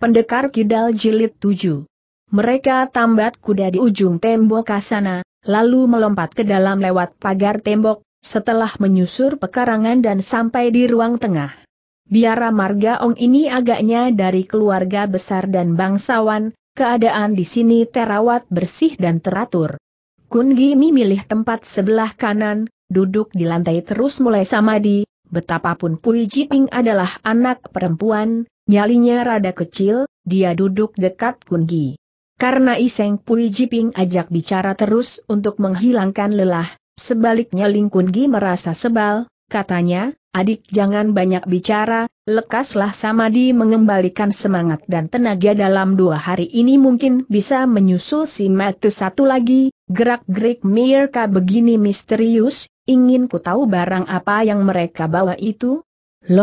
Pendekar Kidal Jilid 7 Mereka tambat kuda di ujung tembok kasana, lalu melompat ke dalam lewat pagar tembok, setelah menyusur pekarangan dan sampai di ruang tengah. Biara Marga Ong ini agaknya dari keluarga besar dan bangsawan, keadaan di sini terawat bersih dan teratur. Kun Gini milih tempat sebelah kanan, duduk di lantai terus mulai samadi, betapapun Pui Jiping adalah anak perempuan, Nyalinya rada kecil, dia duduk dekat Kungi. Karena Iseng Pui Jiping ajak bicara terus untuk menghilangkan lelah, sebaliknya Ling Kungi merasa sebal, katanya, adik jangan banyak bicara, lekaslah sama di mengembalikan semangat dan tenaga dalam dua hari ini mungkin bisa menyusul si Mate satu lagi, gerak-gerik Mirka begini misterius, ingin ku tahu barang apa yang mereka bawa itu,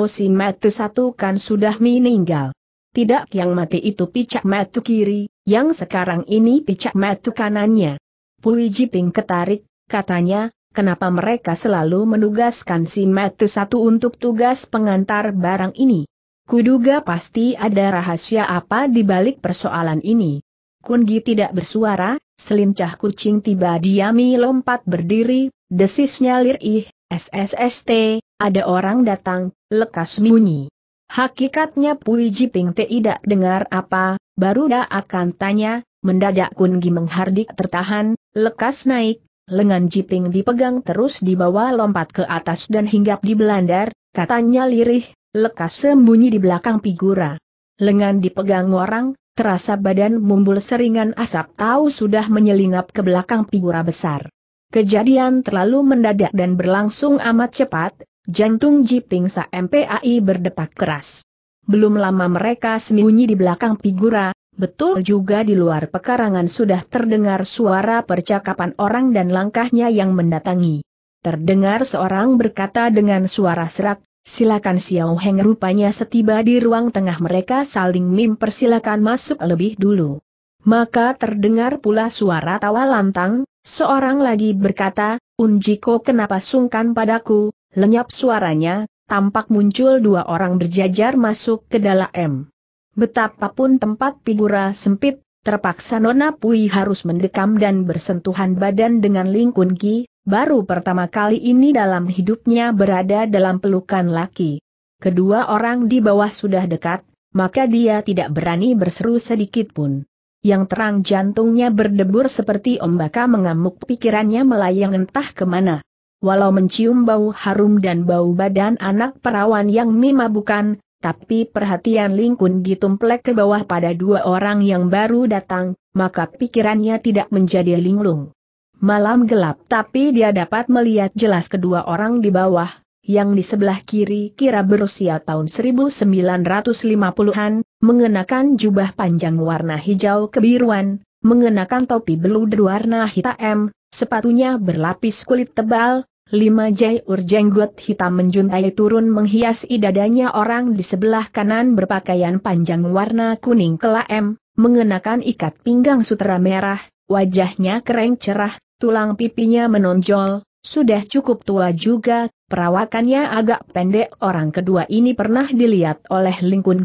si Matu satu kan sudah meninggal. Tidak yang mati itu picak matu kiri, yang sekarang ini picak matu kanannya. Pui Jiping ketarik, katanya, kenapa mereka selalu menugaskan si matu satu untuk tugas pengantar barang ini. Kuduga pasti ada rahasia apa di balik persoalan ini. Kungi tidak bersuara, selincah kucing tiba diami lompat berdiri, desisnya lirih, SSST, ada orang datang, lekas bunyi. Hakikatnya Pui Jiping tidak dengar apa, baru dia akan tanya, mendadak Kungi menghardik tertahan, lekas naik, lengan Jiping dipegang terus dibawa lompat ke atas dan hinggap di belandar, katanya lirih, lekas sembunyi di belakang figura. Lengan dipegang orang, terasa badan mumbul seringan asap tahu sudah menyelinap ke belakang figura besar. Kejadian terlalu mendadak dan berlangsung amat cepat, jantung Jiping Sa MPAI berdetak keras. Belum lama mereka sembunyi di belakang figura, betul juga di luar pekarangan sudah terdengar suara percakapan orang dan langkahnya yang mendatangi. Terdengar seorang berkata dengan suara serak, Silakan Xiao Heng rupanya setiba di ruang tengah mereka saling mim persilakan masuk lebih dulu. Maka terdengar pula suara tawa lantang, Seorang lagi berkata, Unjiko kenapa sungkan padaku, lenyap suaranya, tampak muncul dua orang berjajar masuk ke dalam. Betapapun tempat figura sempit, terpaksa Nona Pui harus mendekam dan bersentuhan badan dengan Lingkun Ki, baru pertama kali ini dalam hidupnya berada dalam pelukan laki. Kedua orang di bawah sudah dekat, maka dia tidak berani berseru sedikit pun yang terang jantungnya berdebur seperti ombaka mengamuk pikirannya melayang entah kemana. Walau mencium bau harum dan bau badan anak perawan yang Mima bukan, tapi perhatian Lingkun ditumplek ke bawah pada dua orang yang baru datang, maka pikirannya tidak menjadi linglung. Malam gelap tapi dia dapat melihat jelas kedua orang di bawah, yang di sebelah kiri kira berusia tahun 1950-an, mengenakan jubah panjang warna hijau kebiruan, mengenakan topi beludru warna hitam, sepatunya berlapis kulit tebal, lima jayur jenggot hitam menjuntai turun menghiasi dadanya orang di sebelah kanan berpakaian panjang warna kuning kelam, mengenakan ikat pinggang sutera merah, wajahnya kereng cerah, tulang pipinya menonjol, sudah cukup tua juga, perawakannya agak pendek. Orang kedua ini pernah dilihat oleh Lingkun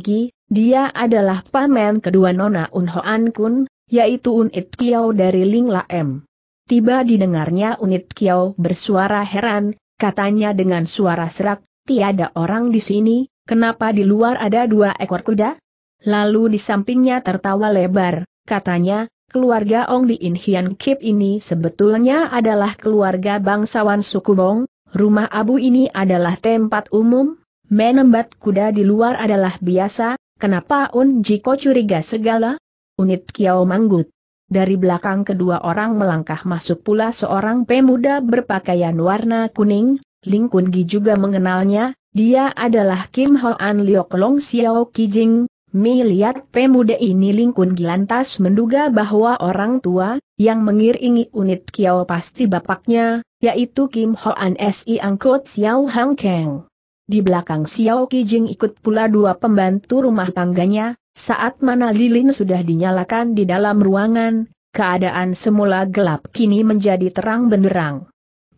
dia adalah paman kedua Nona Un Hoan Kun, yaitu Unit Kiao dari Ling M. Tiba didengarnya Unit Kiao bersuara heran, katanya dengan suara serak, tiada orang di sini, kenapa di luar ada dua ekor kuda? Lalu di sampingnya tertawa lebar, katanya, keluarga Ong di Inhian Kip ini sebetulnya adalah keluarga bangsawan suku Bong, rumah abu ini adalah tempat umum, menembat kuda di luar adalah biasa, Kenapa Un Jiko curiga segala? Unit Kiao manggut. Dari belakang kedua orang melangkah masuk pula seorang pemuda berpakaian warna kuning, Ling Kun Gi juga mengenalnya, dia adalah Kim Hoan Liok Long Xiao Kijing, Melihat pemuda ini Ling Gi lantas menduga bahwa orang tua, yang mengiringi unit Kiao pasti bapaknya, yaitu Kim Hoan Si Angkot Xiao Hang Kang. Di belakang Xiao Kijing ikut pula dua pembantu rumah tangganya, saat mana lilin sudah dinyalakan di dalam ruangan, keadaan semula gelap kini menjadi terang benderang.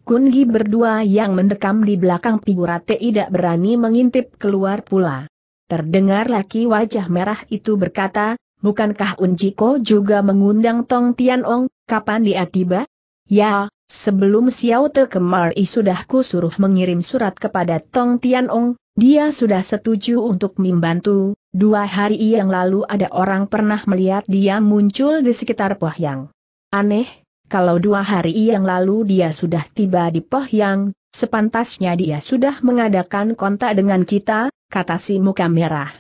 Kungi berdua yang mendekam di belakang figura tidak berani mengintip keluar pula. Terdengar laki wajah merah itu berkata, bukankah Unjiko juga mengundang Tong Tian Ong, kapan dia tiba? Ya, sebelum Xiao Te kemari sudah kusuruh mengirim surat kepada Tong Tianong, dia sudah setuju untuk membantu. Dua hari yang lalu ada orang pernah melihat dia muncul di sekitar Pohyang. Aneh, kalau dua hari yang lalu dia sudah tiba di Pohyang, sepantasnya dia sudah mengadakan kontak dengan kita, kata si muka merah.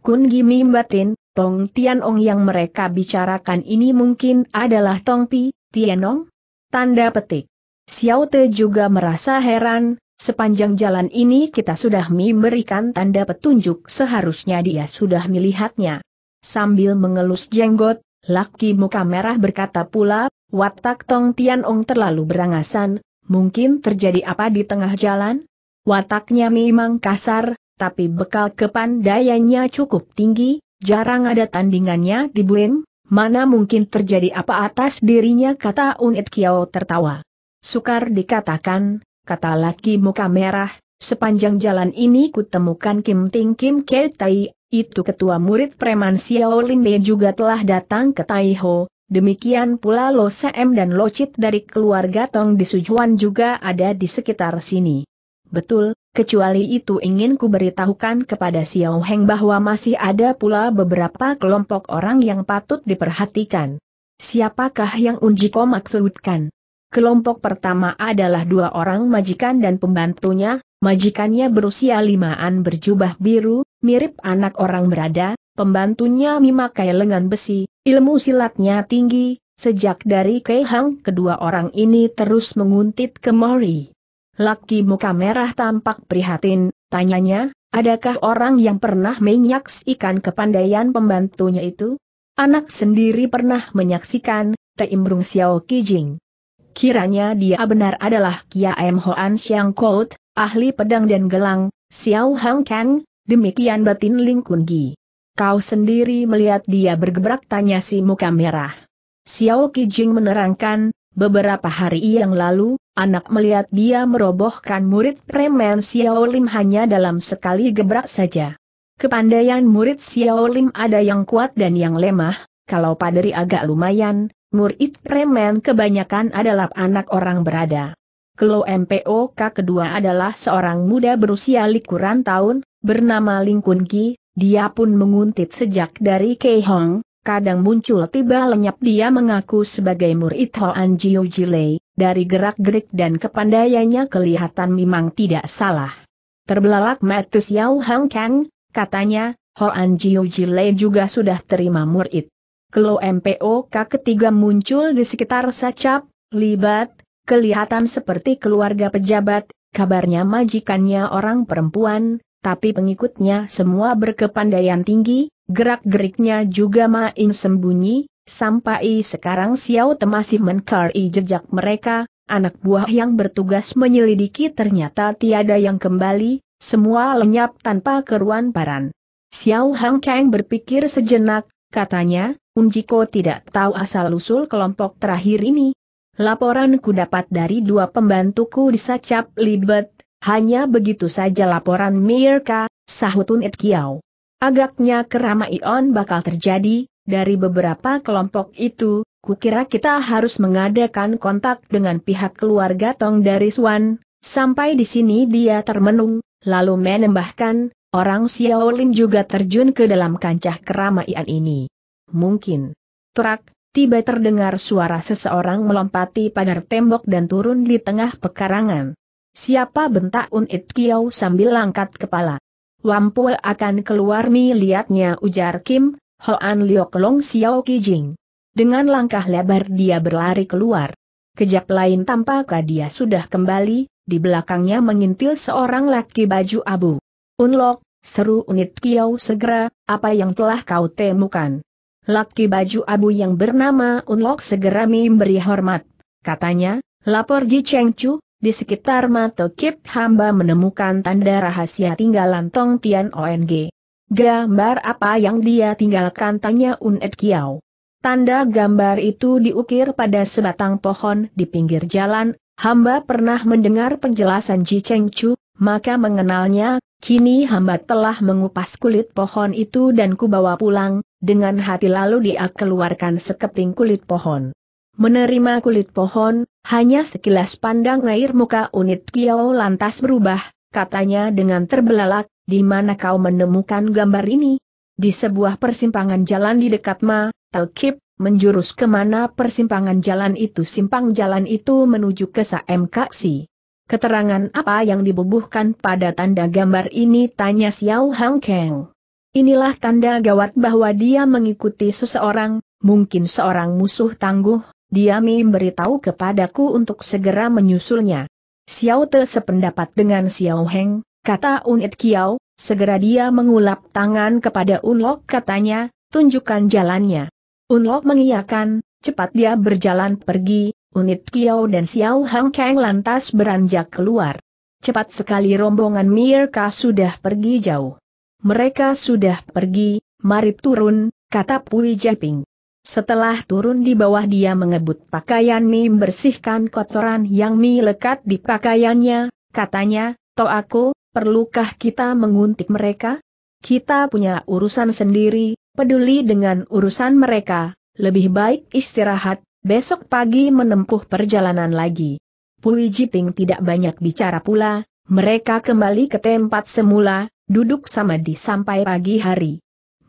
Kun Gimi batin, Tong Tianong yang mereka bicarakan ini mungkin adalah Tong Pi, Tianong? Tanda petik. Xiao Te juga merasa heran, sepanjang jalan ini kita sudah memberikan tanda petunjuk seharusnya dia sudah melihatnya. Sambil mengelus jenggot, laki muka merah berkata pula, watak Tong Tianong terlalu berangasan, mungkin terjadi apa di tengah jalan? Wataknya memang kasar, tapi bekal kepandaiannya cukup tinggi, jarang ada tandingannya di Buim, Mana mungkin terjadi apa atas dirinya kata Unit Kiao tertawa. Sukar dikatakan, kata laki muka merah, sepanjang jalan ini kutemukan Kim Ting Kim Ke Tai, itu ketua murid preman Xiao Lin Bei juga telah datang ke Tai Ho, demikian pula Lo Sam dan Lo Chit dari keluarga Tong di Sujuan juga ada di sekitar sini. Betul, kecuali itu ingin ku beritahukan kepada Xiao Heng bahwa masih ada pula beberapa kelompok orang yang patut diperhatikan. Siapakah yang Unjiko maksudkan? Kelompok pertama adalah dua orang majikan dan pembantunya, majikannya berusia limaan berjubah biru, mirip anak orang berada, pembantunya memakai lengan besi, ilmu silatnya tinggi, Sejak dari Keihang kedua orang ini terus menguntit ke Mori. Laki muka merah tampak prihatin, tanyanya, adakah orang yang pernah menyaksikan kepandaian pembantunya itu? Anak sendiri pernah menyaksikan, teimbrung Xiao Kijing. Kiranya dia benar adalah Kia M. Hoan Xiang Kout, ahli pedang dan gelang, Xiao Hang Kang, demikian batin Ling Kun Gi. Kau sendiri melihat dia bergebrak tanya si muka merah. Xiao Kijing menerangkan, beberapa hari yang lalu, Anak melihat dia merobohkan murid preman Xiao Lim hanya dalam sekali gebrak saja. Kepandaian murid Xiao Lim ada yang kuat dan yang lemah, kalau paderi agak lumayan, murid preman kebanyakan adalah anak orang berada. Kelo MPOK kedua adalah seorang muda berusia likuran tahun, bernama Ling Kun Ki, dia pun menguntit sejak dari Hong kadang muncul tiba lenyap dia mengaku sebagai murid Hoan Jiu Jilei, dari gerak-gerik dan kepandaiannya kelihatan memang tidak salah. Terbelalak Matus Yao Hang Kang, katanya, Hoan Jiu Jilei juga sudah terima murid. Kelo MPOK ketiga muncul di sekitar Sacap, Libat, kelihatan seperti keluarga pejabat, kabarnya majikannya orang perempuan, tapi pengikutnya semua berkepandaian tinggi, Gerak-geriknya juga main sembunyi, sampai sekarang Xiao Te masih mencari jejak mereka, anak buah yang bertugas menyelidiki ternyata tiada yang kembali, semua lenyap tanpa keruan paran. Xiao Hang Kang berpikir sejenak, katanya, Unjiko tidak tahu asal-usul kelompok terakhir ini. Laporanku dapat dari dua pembantuku di Sacap Libet, hanya begitu saja laporan Mirka, sahutun Kiao. Agaknya keramaian bakal terjadi, dari beberapa kelompok itu, kukira kita harus mengadakan kontak dengan pihak keluarga Tong dari Swan. sampai di sini dia termenung, lalu menembahkan, orang Xiaolin juga terjun ke dalam kancah keramaian ini. Mungkin. Truk, tiba terdengar suara seseorang melompati pagar tembok dan turun di tengah pekarangan. Siapa bentak Unit Kiao sambil angkat kepala. Wampul akan keluar mi liatnya ujar Kim, Hoan Liok Long Xiao Jing. Dengan langkah lebar dia berlari keluar. Kejap lain tampaklah dia sudah kembali, di belakangnya mengintil seorang laki baju abu. Unlock, seru unit Kiao segera, apa yang telah kau temukan? Laki baju abu yang bernama Unlock segera memberi hormat. Katanya, lapor Ji Cheng Chu, di sekitar Mato Kip hamba menemukan tanda rahasia tinggalan Tong Tian ONG. Gambar apa yang dia tinggalkan tanya Unet Kiao. Tanda gambar itu diukir pada sebatang pohon di pinggir jalan, hamba pernah mendengar penjelasan Ji Cheng Chu, maka mengenalnya, kini hamba telah mengupas kulit pohon itu dan kubawa pulang, dengan hati lalu dia keluarkan sekeping kulit pohon. Menerima kulit pohon, hanya sekilas pandang air muka unit Kiao lantas berubah, katanya dengan terbelalak, di mana kau menemukan gambar ini? Di sebuah persimpangan jalan di dekat Ma, Taukip, menjurus kemana persimpangan jalan itu simpang jalan itu menuju ke Saem Kaksi. Keterangan apa yang dibubuhkan pada tanda gambar ini tanya Xiao Hang Kang. Inilah tanda gawat bahwa dia mengikuti seseorang, mungkin seorang musuh tangguh, dia memberitahu kepadaku untuk segera menyusulnya. Xiao Te sependapat dengan Xiao Heng, kata Unit Kiao, segera dia mengulap tangan kepada Unlok katanya, tunjukkan jalannya. Unlok mengiyakan, cepat dia berjalan pergi, Unit Kiao dan Xiao Heng Kang lantas beranjak keluar. Cepat sekali rombongan Mirka sudah pergi jauh. Mereka sudah pergi, mari turun, kata Pui Japing. Setelah turun di bawah dia mengebut pakaian Mi bersihkan kotoran yang Mi lekat di pakaiannya, katanya, Toh aku, perlukah kita menguntik mereka? Kita punya urusan sendiri, peduli dengan urusan mereka, lebih baik istirahat, besok pagi menempuh perjalanan lagi. Pui Jiping tidak banyak bicara pula, mereka kembali ke tempat semula, duduk sama di sampai pagi hari.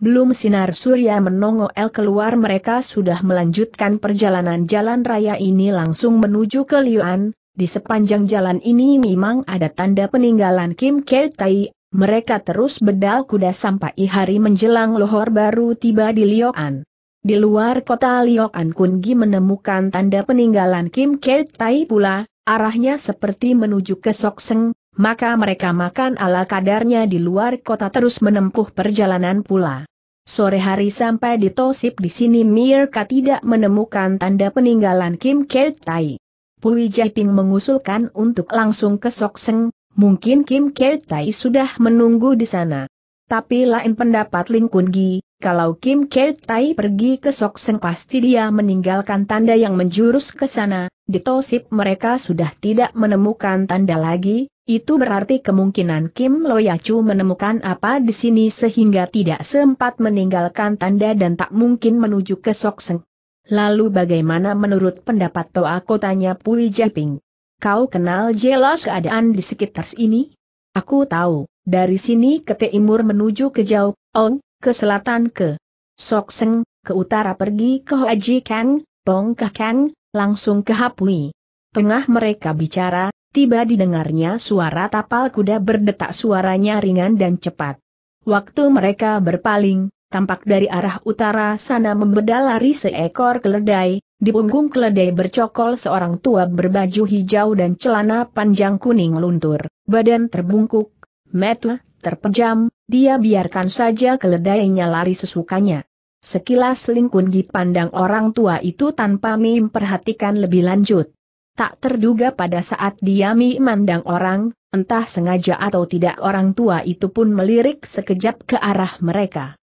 Belum sinar surya menongol keluar mereka sudah melanjutkan perjalanan jalan raya ini langsung menuju ke Liuan, di sepanjang jalan ini memang ada tanda peninggalan Kim Kei Tai, mereka terus bedal kuda sampai hari menjelang lohor baru tiba di Liuan. Di luar kota Liokan Kungi menemukan tanda peninggalan Kim Kei Tai pula, arahnya seperti menuju ke Sok Seng. maka mereka makan ala kadarnya di luar kota terus menempuh perjalanan pula. Sore hari sampai di Tosip di sini Mirka tidak menemukan tanda peninggalan Kim Kertai. Pui Jaiping mengusulkan untuk langsung ke Sokseng, mungkin Kim Kertai sudah menunggu di sana. Tapi lain pendapat Ling Kun Gi, kalau Kim Kertai pergi ke Sokseng pasti dia meninggalkan tanda yang menjurus ke sana, di Tosip mereka sudah tidak menemukan tanda lagi, itu berarti kemungkinan Kim Loyacu menemukan apa di sini sehingga tidak sempat meninggalkan tanda dan tak mungkin menuju ke Sok Seng. Lalu bagaimana menurut pendapat Toa kotanya Pui Japing? Kau kenal jelas keadaan di sekitar sini? Aku tahu, dari sini ke timur menuju ke jauh, Ong, ke selatan ke Sok Seng, ke utara pergi ke Hoaji Kang, Bong Kang, langsung ke Hapui. Tengah mereka bicara, tiba didengarnya suara tapal kuda berdetak suaranya ringan dan cepat. Waktu mereka berpaling, tampak dari arah utara sana membeda lari seekor keledai, di punggung keledai bercokol seorang tua berbaju hijau dan celana panjang kuning luntur, badan terbungkuk, mata terpejam, dia biarkan saja keledainya lari sesukanya. Sekilas lingkungi pandang orang tua itu tanpa memperhatikan lebih lanjut tak terduga pada saat diami mandang orang, entah sengaja atau tidak orang tua itu pun melirik sekejap ke arah mereka.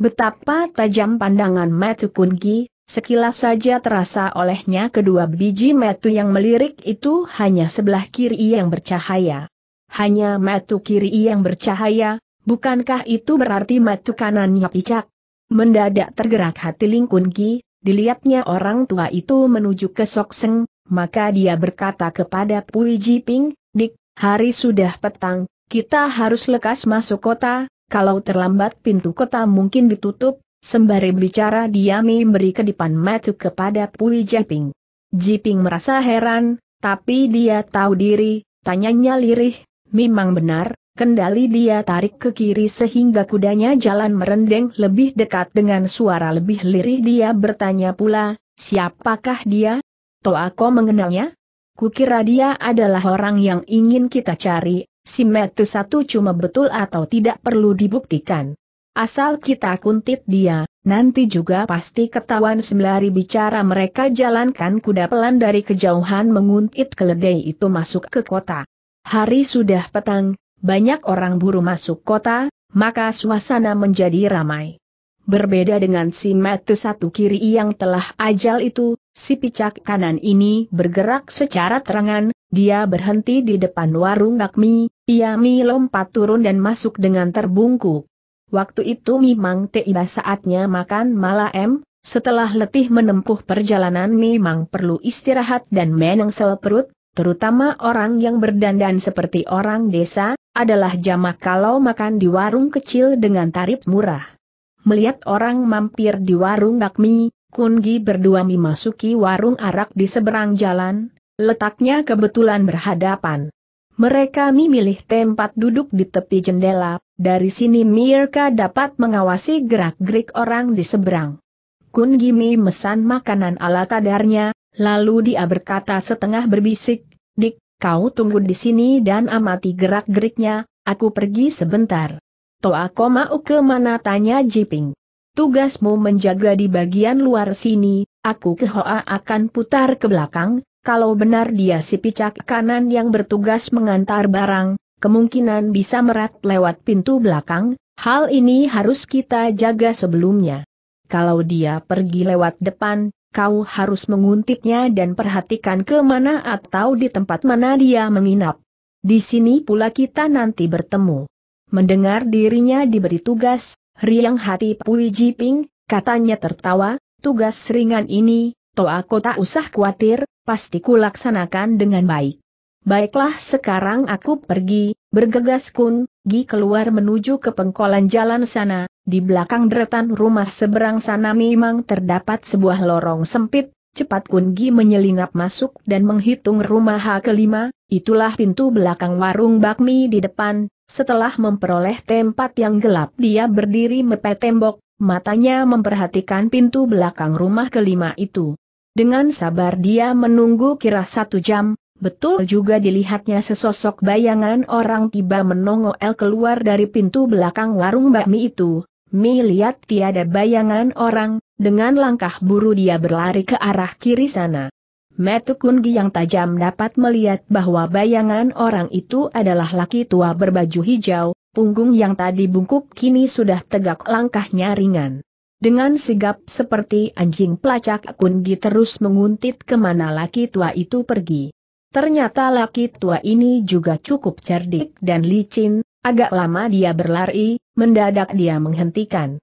Betapa tajam pandangan Matu kungi, sekilas saja terasa olehnya kedua biji Matu yang melirik itu hanya sebelah kiri yang bercahaya. Hanya Matu kiri yang bercahaya, bukankah itu berarti Matu kanannya picak? Mendadak tergerak hati Lingkungi, dilihatnya orang tua itu menuju ke Sokseng, maka dia berkata kepada Pui Jiping, Dik, hari sudah petang, kita harus lekas masuk kota, kalau terlambat pintu kota mungkin ditutup, sembari bicara dia memberi kedipan matu kepada Pui Jiping. Jiping merasa heran, tapi dia tahu diri, tanyanya lirih, memang benar, kendali dia tarik ke kiri sehingga kudanya jalan merendeng lebih dekat dengan suara lebih lirih dia bertanya pula, siapakah dia? Toako mengenalnya? Kukira dia adalah orang yang ingin kita cari, si metu satu cuma betul atau tidak perlu dibuktikan. Asal kita kuntit dia, nanti juga pasti ketahuan sembari bicara mereka jalankan kuda pelan dari kejauhan menguntit keledai itu masuk ke kota. Hari sudah petang, banyak orang buru masuk kota, maka suasana menjadi ramai. Berbeda dengan si metu satu kiri yang telah ajal itu, Si picak kanan ini bergerak secara terangan, dia berhenti di depan warung bakmi, ia mi lompat turun dan masuk dengan terbungkuk. Waktu itu memang tiba saatnya makan malam, setelah letih menempuh perjalanan memang perlu istirahat dan menengsel perut, terutama orang yang berdandan seperti orang desa, adalah jamak kalau makan di warung kecil dengan tarif murah. Melihat orang mampir di warung bakmi, Kungi berdua memasuki warung arak di seberang jalan, letaknya kebetulan berhadapan. Mereka memilih tempat duduk di tepi jendela, dari sini Mirka dapat mengawasi gerak-gerik orang di seberang. Kun Gimi mesan makanan ala kadarnya, lalu dia berkata setengah berbisik, Dik, kau tunggu di sini dan amati gerak-geriknya, aku pergi sebentar. Toa koma uke mana tanya Jiping tugasmu menjaga di bagian luar sini, aku ke akan putar ke belakang, kalau benar dia si picak kanan yang bertugas mengantar barang, kemungkinan bisa merat lewat pintu belakang, hal ini harus kita jaga sebelumnya. Kalau dia pergi lewat depan, kau harus menguntitnya dan perhatikan ke mana atau di tempat mana dia menginap. Di sini pula kita nanti bertemu. Mendengar dirinya diberi tugas, Riang hati Pui Jiping, katanya tertawa, tugas ringan ini, toh aku tak usah khawatir, pasti kulaksanakan dengan baik. Baiklah sekarang aku pergi, bergegas kun, Gi keluar menuju ke pengkolan jalan sana, di belakang deretan rumah seberang sana memang terdapat sebuah lorong sempit, Cepat Kungi menyelinap masuk dan menghitung rumah H kelima, itulah pintu belakang warung bakmi di depan, setelah memperoleh tempat yang gelap dia berdiri mepet tembok, matanya memperhatikan pintu belakang rumah kelima itu. Dengan sabar dia menunggu kira satu jam, Betul juga dilihatnya sesosok bayangan orang tiba menongol keluar dari pintu belakang warung bakmi itu, Mi lihat tiada bayangan orang, dengan langkah buru dia berlari ke arah kiri sana. Metukungi yang tajam dapat melihat bahwa bayangan orang itu adalah laki tua berbaju hijau, punggung yang tadi bungkuk kini sudah tegak langkahnya ringan. Dengan sigap seperti anjing pelacak Kungi terus menguntit kemana laki tua itu pergi. Ternyata laki tua ini juga cukup cerdik dan licin, Agak lama dia berlari, mendadak dia menghentikan.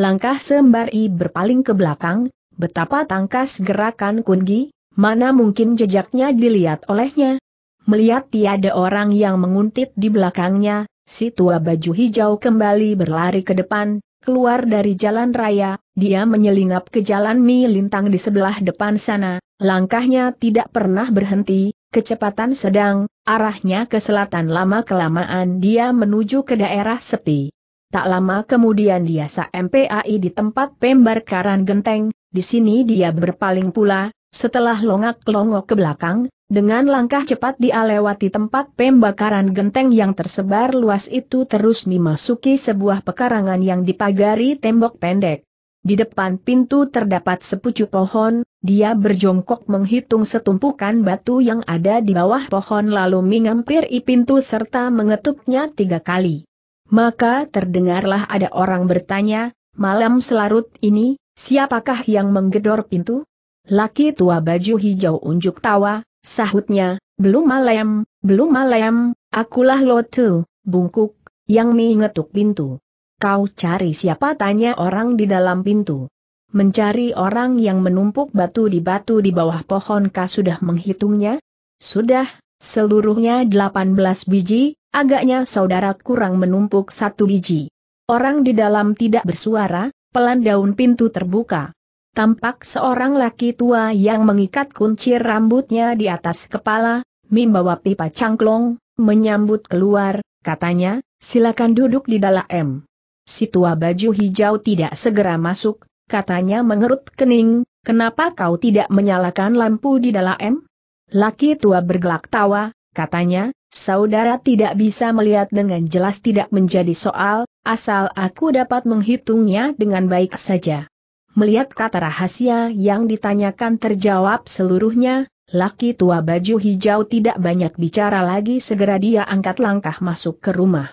Langkah sembari berpaling ke belakang, betapa tangkas gerakan Kungi, mana mungkin jejaknya dilihat olehnya. Melihat tiada orang yang menguntit di belakangnya, si tua baju hijau kembali berlari ke depan, keluar dari jalan raya, dia menyelinap ke jalan Mi Lintang di sebelah depan sana, langkahnya tidak pernah berhenti, kecepatan sedang, arahnya ke selatan lama-kelamaan dia menuju ke daerah sepi. Tak lama kemudian dia sampai di tempat pembarkaran genteng, di sini dia berpaling pula, setelah longak-longok ke belakang, dengan langkah cepat dia lewati tempat pembakaran genteng yang tersebar luas itu terus memasuki sebuah pekarangan yang dipagari tembok pendek. Di depan pintu terdapat sepucuk pohon, dia berjongkok menghitung setumpukan batu yang ada di bawah pohon lalu mengampiri pintu serta mengetuknya tiga kali. Maka terdengarlah ada orang bertanya, malam selarut ini, siapakah yang menggedor pintu? Laki tua baju hijau unjuk tawa, sahutnya, belum malam, belum malam, akulah Lotu, bungkuk, yang mengetuk pintu. Kau cari siapa tanya orang di dalam pintu. Mencari orang yang menumpuk batu di batu di bawah pohon kah sudah menghitungnya? Sudah, seluruhnya 18 biji, agaknya saudara kurang menumpuk satu biji. Orang di dalam tidak bersuara, pelan daun pintu terbuka. Tampak seorang laki tua yang mengikat kunci rambutnya di atas kepala, membawa pipa cangklong, menyambut keluar, katanya, silakan duduk di dalam. Si tua baju hijau tidak segera masuk, katanya mengerut kening, kenapa kau tidak menyalakan lampu di dalam? Laki tua bergelak tawa, katanya, saudara tidak bisa melihat dengan jelas tidak menjadi soal, asal aku dapat menghitungnya dengan baik saja. Melihat kata rahasia yang ditanyakan terjawab seluruhnya, laki tua baju hijau tidak banyak bicara lagi segera dia angkat langkah masuk ke rumah.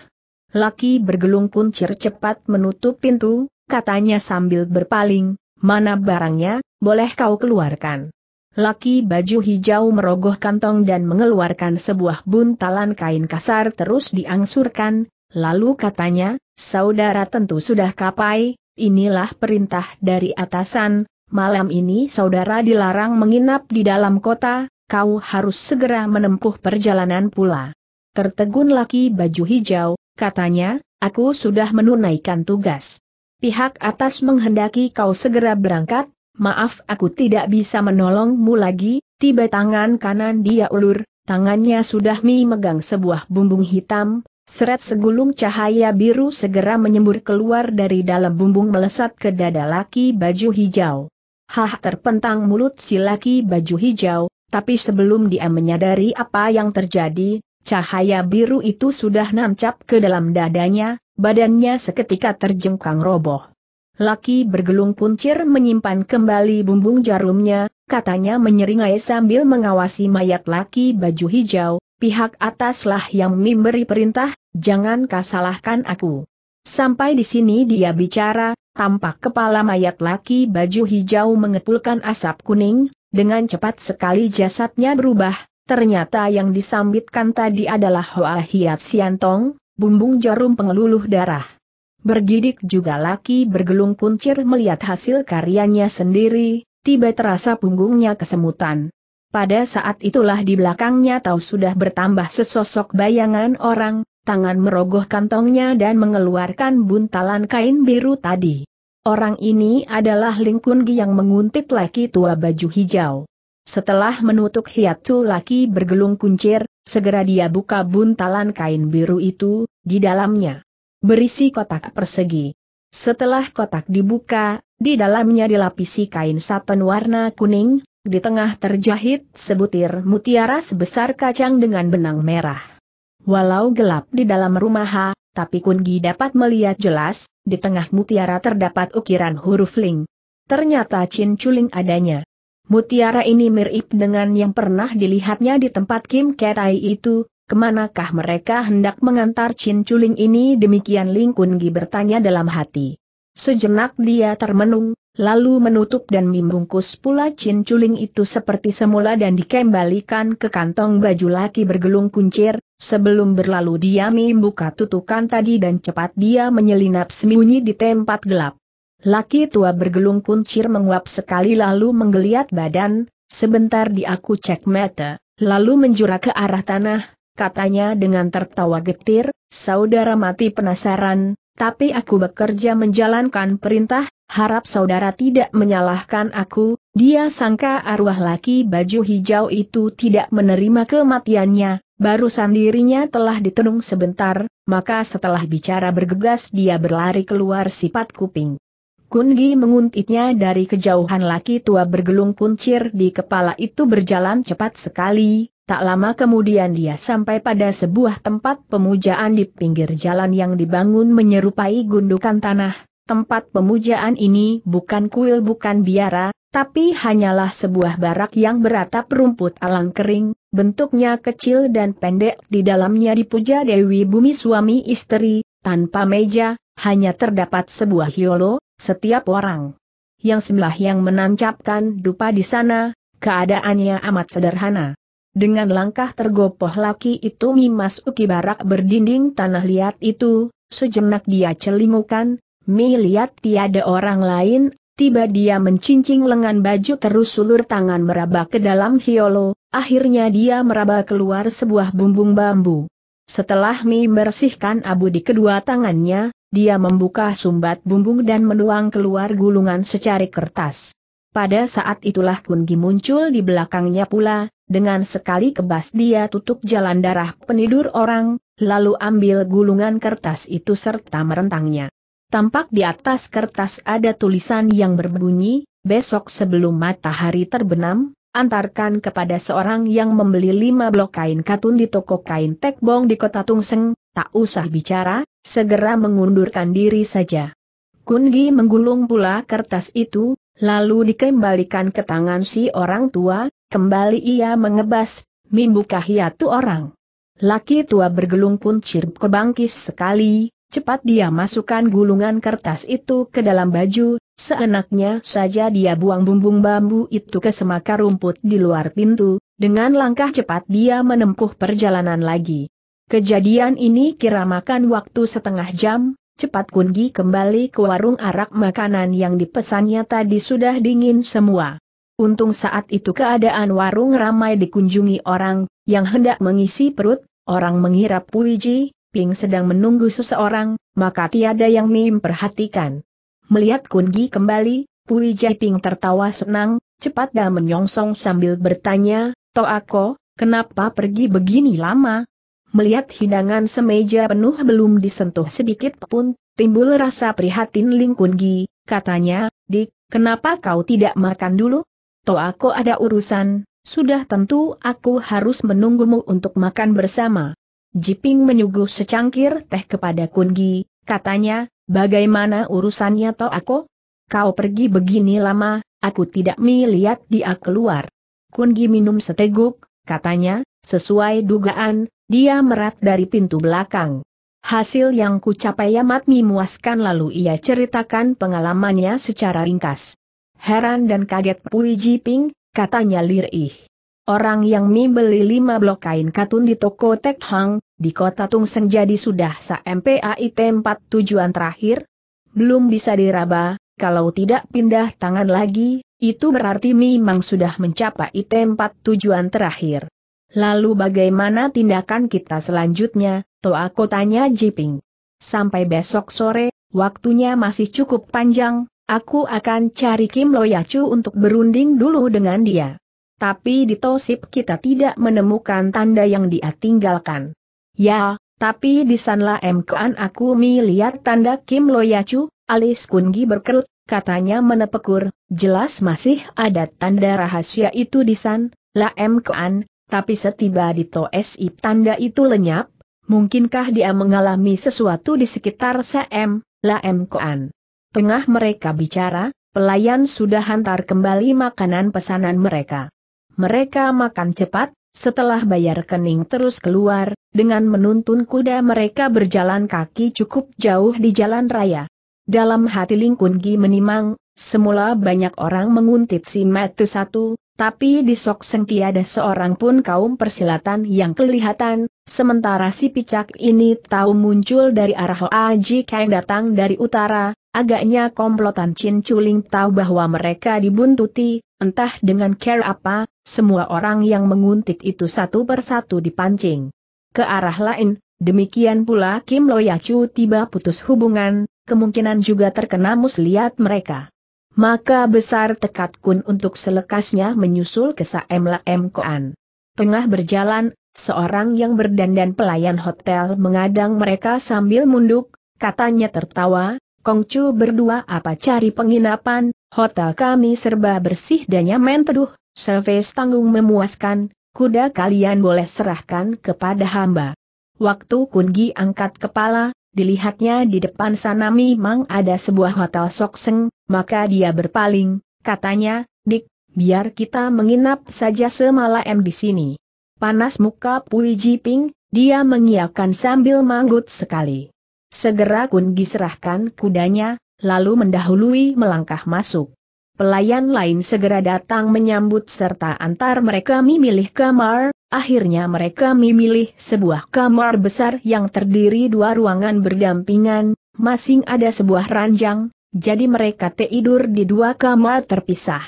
Laki bergelung kuncir cepat menutup pintu, katanya sambil berpaling, mana barangnya, boleh kau keluarkan. Laki baju hijau merogoh kantong dan mengeluarkan sebuah buntalan kain kasar terus diangsurkan, lalu katanya, saudara tentu sudah kapai, inilah perintah dari atasan, malam ini saudara dilarang menginap di dalam kota, kau harus segera menempuh perjalanan pula. Tertegun laki baju hijau, katanya, aku sudah menunaikan tugas. Pihak atas menghendaki kau segera berangkat, maaf aku tidak bisa menolongmu lagi, tiba tangan kanan dia ulur, tangannya sudah memegang sebuah bumbung hitam, seret segulung cahaya biru segera menyembur keluar dari dalam bumbung melesat ke dada laki baju hijau. Hah terpentang mulut si laki baju hijau, tapi sebelum dia menyadari apa yang terjadi, cahaya biru itu sudah nancap ke dalam dadanya, badannya seketika terjengkang roboh. Laki bergelung kuncir menyimpan kembali bumbung jarumnya, katanya menyeringai sambil mengawasi mayat laki baju hijau, pihak ataslah yang memberi perintah, jangan kasalahkan aku. Sampai di sini dia bicara, tampak kepala mayat laki baju hijau mengepulkan asap kuning, dengan cepat sekali jasadnya berubah, ternyata yang disambitkan tadi adalah Hoa Hiat Siantong, bumbung jarum pengeluluh darah. Bergidik juga laki bergelung kuncir melihat hasil karyanya sendiri, tiba terasa punggungnya kesemutan. Pada saat itulah di belakangnya tahu sudah bertambah sesosok bayangan orang, tangan merogoh kantongnya dan mengeluarkan buntalan kain biru tadi. Orang ini adalah Lingkungi yang menguntit laki tua baju hijau. Setelah menutup hiatu laki bergelung kuncir, segera dia buka buntalan kain biru itu, di dalamnya berisi kotak persegi. Setelah kotak dibuka, di dalamnya dilapisi kain satin warna kuning, di tengah terjahit sebutir mutiara sebesar kacang dengan benang merah. Walau gelap di dalam rumah ha, tapi Kungi dapat melihat jelas, di tengah mutiara terdapat ukiran huruf ling. Ternyata Chin Chuling adanya. Mutiara ini mirip dengan yang pernah dilihatnya di tempat Kim Ketai itu, kemanakah mereka hendak mengantar Chin Chuling ini demikian Ling Kun Gi bertanya dalam hati. Sejenak dia termenung, lalu menutup dan membungkus pula Chin Chuling itu seperti semula dan dikembalikan ke kantong baju laki bergelung kuncir, sebelum berlalu dia membuka tutukan tadi dan cepat dia menyelinap sembunyi di tempat gelap. Laki tua bergelung kuncir menguap sekali lalu menggeliat badan, sebentar di aku cek mata, lalu menjura ke arah tanah, katanya dengan tertawa getir, saudara mati penasaran, tapi aku bekerja menjalankan perintah, harap saudara tidak menyalahkan aku, dia sangka arwah laki baju hijau itu tidak menerima kematiannya, barusan dirinya telah ditenung sebentar, maka setelah bicara bergegas dia berlari keluar sifat kuping. Kun menguntitnya dari kejauhan laki tua bergelung kuncir di kepala itu berjalan cepat sekali, tak lama kemudian dia sampai pada sebuah tempat pemujaan di pinggir jalan yang dibangun menyerupai gundukan tanah. Tempat pemujaan ini bukan kuil bukan biara, tapi hanyalah sebuah barak yang beratap rumput alang kering, bentuknya kecil dan pendek, di dalamnya dipuja Dewi Bumi suami istri, tanpa meja, hanya terdapat sebuah hiolo, setiap orang yang sebelah yang menancapkan dupa di sana, keadaannya amat sederhana. Dengan langkah tergopoh laki itu Mimas Uki barak berdinding tanah liat itu, sejenak dia celingukan, Mi lihat tiada orang lain, tiba dia mencincing lengan baju terus sulur tangan meraba ke dalam hiolo, akhirnya dia meraba keluar sebuah bumbung bambu. Setelah Mi bersihkan abu di kedua tangannya, dia membuka sumbat bumbung dan menuang keluar gulungan secari kertas. Pada saat itulah kunci muncul di belakangnya pula, dengan sekali kebas dia tutup jalan darah penidur orang, lalu ambil gulungan kertas itu serta merentangnya. Tampak di atas kertas ada tulisan yang berbunyi, besok sebelum matahari terbenam, antarkan kepada seorang yang membeli lima blok kain katun di toko kain Tekbong di kota Tungseng, tak usah bicara, segera mengundurkan diri saja. Kungi menggulung pula kertas itu, lalu dikembalikan ke tangan si orang tua, kembali ia mengebas, membuka hiatu ya orang. Laki tua bergelung pun cirp kebangkis sekali, cepat dia masukkan gulungan kertas itu ke dalam baju, seenaknya saja dia buang bumbung bambu itu ke semakar rumput di luar pintu, dengan langkah cepat dia menempuh perjalanan lagi. Kejadian ini kira makan waktu setengah jam, cepat Kungi kembali ke warung arak makanan yang dipesannya tadi sudah dingin semua. Untung saat itu keadaan warung ramai dikunjungi orang, yang hendak mengisi perut, orang mengira Puiji, Ping sedang menunggu seseorang, maka tiada yang memperhatikan. Melihat Kungi kembali, Puiji Ping tertawa senang, cepat dan menyongsong sambil bertanya, Toako, kenapa pergi begini lama? melihat hidangan semeja penuh belum disentuh sedikit pun, timbul rasa prihatin Ling Kun katanya, Dik, kenapa kau tidak makan dulu? Toh aku ada urusan, sudah tentu aku harus menunggumu untuk makan bersama. Jiping menyuguh secangkir teh kepada Kun katanya, bagaimana urusannya toh aku? Kau pergi begini lama, aku tidak melihat dia keluar. Kun minum seteguk, katanya, Sesuai dugaan, dia merat dari pintu belakang. Hasil yang kucapai amat memuaskan lalu ia ceritakan pengalamannya secara ringkas. Heran dan kaget Pui Jiping, katanya Lirih. Orang yang Mi beli lima blok kain katun di toko Tek Hang, di kota Tung Sen jadi sudah sampai MPAI tempat tujuan terakhir? Belum bisa diraba, kalau tidak pindah tangan lagi, itu berarti memang sudah mencapai tempat tujuan terakhir. Lalu bagaimana tindakan kita selanjutnya, aku tanya Jiping. Sampai besok sore, waktunya masih cukup panjang, aku akan cari Kim Loyacu untuk berunding dulu dengan dia. Tapi di Tosip kita tidak menemukan tanda yang dia tinggalkan. Ya, tapi di Sanla M. Kuan aku melihat tanda Kim Loyacu, alis Kungi berkerut, katanya menepekur, jelas masih ada tanda rahasia itu di San, lah M. Kuan, tapi setiba di Toesip tanda itu lenyap, mungkinkah dia mengalami sesuatu di sekitar Sem, Laem Koan? Tengah mereka bicara, pelayan sudah hantar kembali makanan pesanan mereka. Mereka makan cepat, setelah bayar kening terus keluar, dengan menuntun kuda mereka berjalan kaki cukup jauh di jalan raya. Dalam hati Lingkungi menimang, semula banyak orang menguntit si Matu satu, tapi di sok sentia tiada seorang pun kaum persilatan yang kelihatan, sementara si picak ini tahu muncul dari arah Hoa yang datang dari utara, agaknya komplotan Chin Chuling tahu bahwa mereka dibuntuti, entah dengan care apa, semua orang yang menguntit itu satu persatu dipancing. Ke arah lain, demikian pula Kim Loyacu tiba putus hubungan, kemungkinan juga terkena muslihat mereka. Maka besar tekad Kun untuk selekasnya menyusul ke Saemla M. Koan. Tengah berjalan, seorang yang berdandan pelayan hotel mengadang mereka sambil munduk, katanya tertawa, Kongcu berdua apa cari penginapan, hotel kami serba bersih dan nyaman teduh, service tanggung memuaskan, kuda kalian boleh serahkan kepada hamba. Waktu Kungi angkat kepala, dilihatnya di depan sana memang ada sebuah hotel Sokseng, maka dia berpaling, katanya, Dik, biar kita menginap saja semalam di sini. Panas muka Pui Jiping, dia mengiakan sambil manggut sekali. Segera Kun serahkan kudanya, lalu mendahului melangkah masuk. Pelayan lain segera datang menyambut serta antar mereka memilih kamar, Akhirnya mereka memilih sebuah kamar besar yang terdiri dua ruangan berdampingan, masing ada sebuah ranjang, jadi mereka tidur di dua kamar terpisah.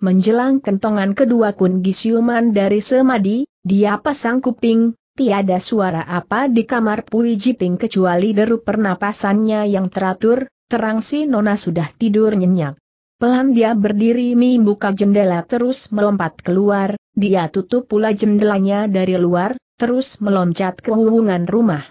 Menjelang kentongan kedua kun gisiuman dari semadi, dia pasang kuping, tiada suara apa di kamar Pui Jiping kecuali deru pernapasannya yang teratur, terang si Nona sudah tidur nyenyak. Pelan dia berdiri membuka jendela terus melompat keluar, dia tutup pula jendelanya dari luar, terus meloncat ke hubungan rumah.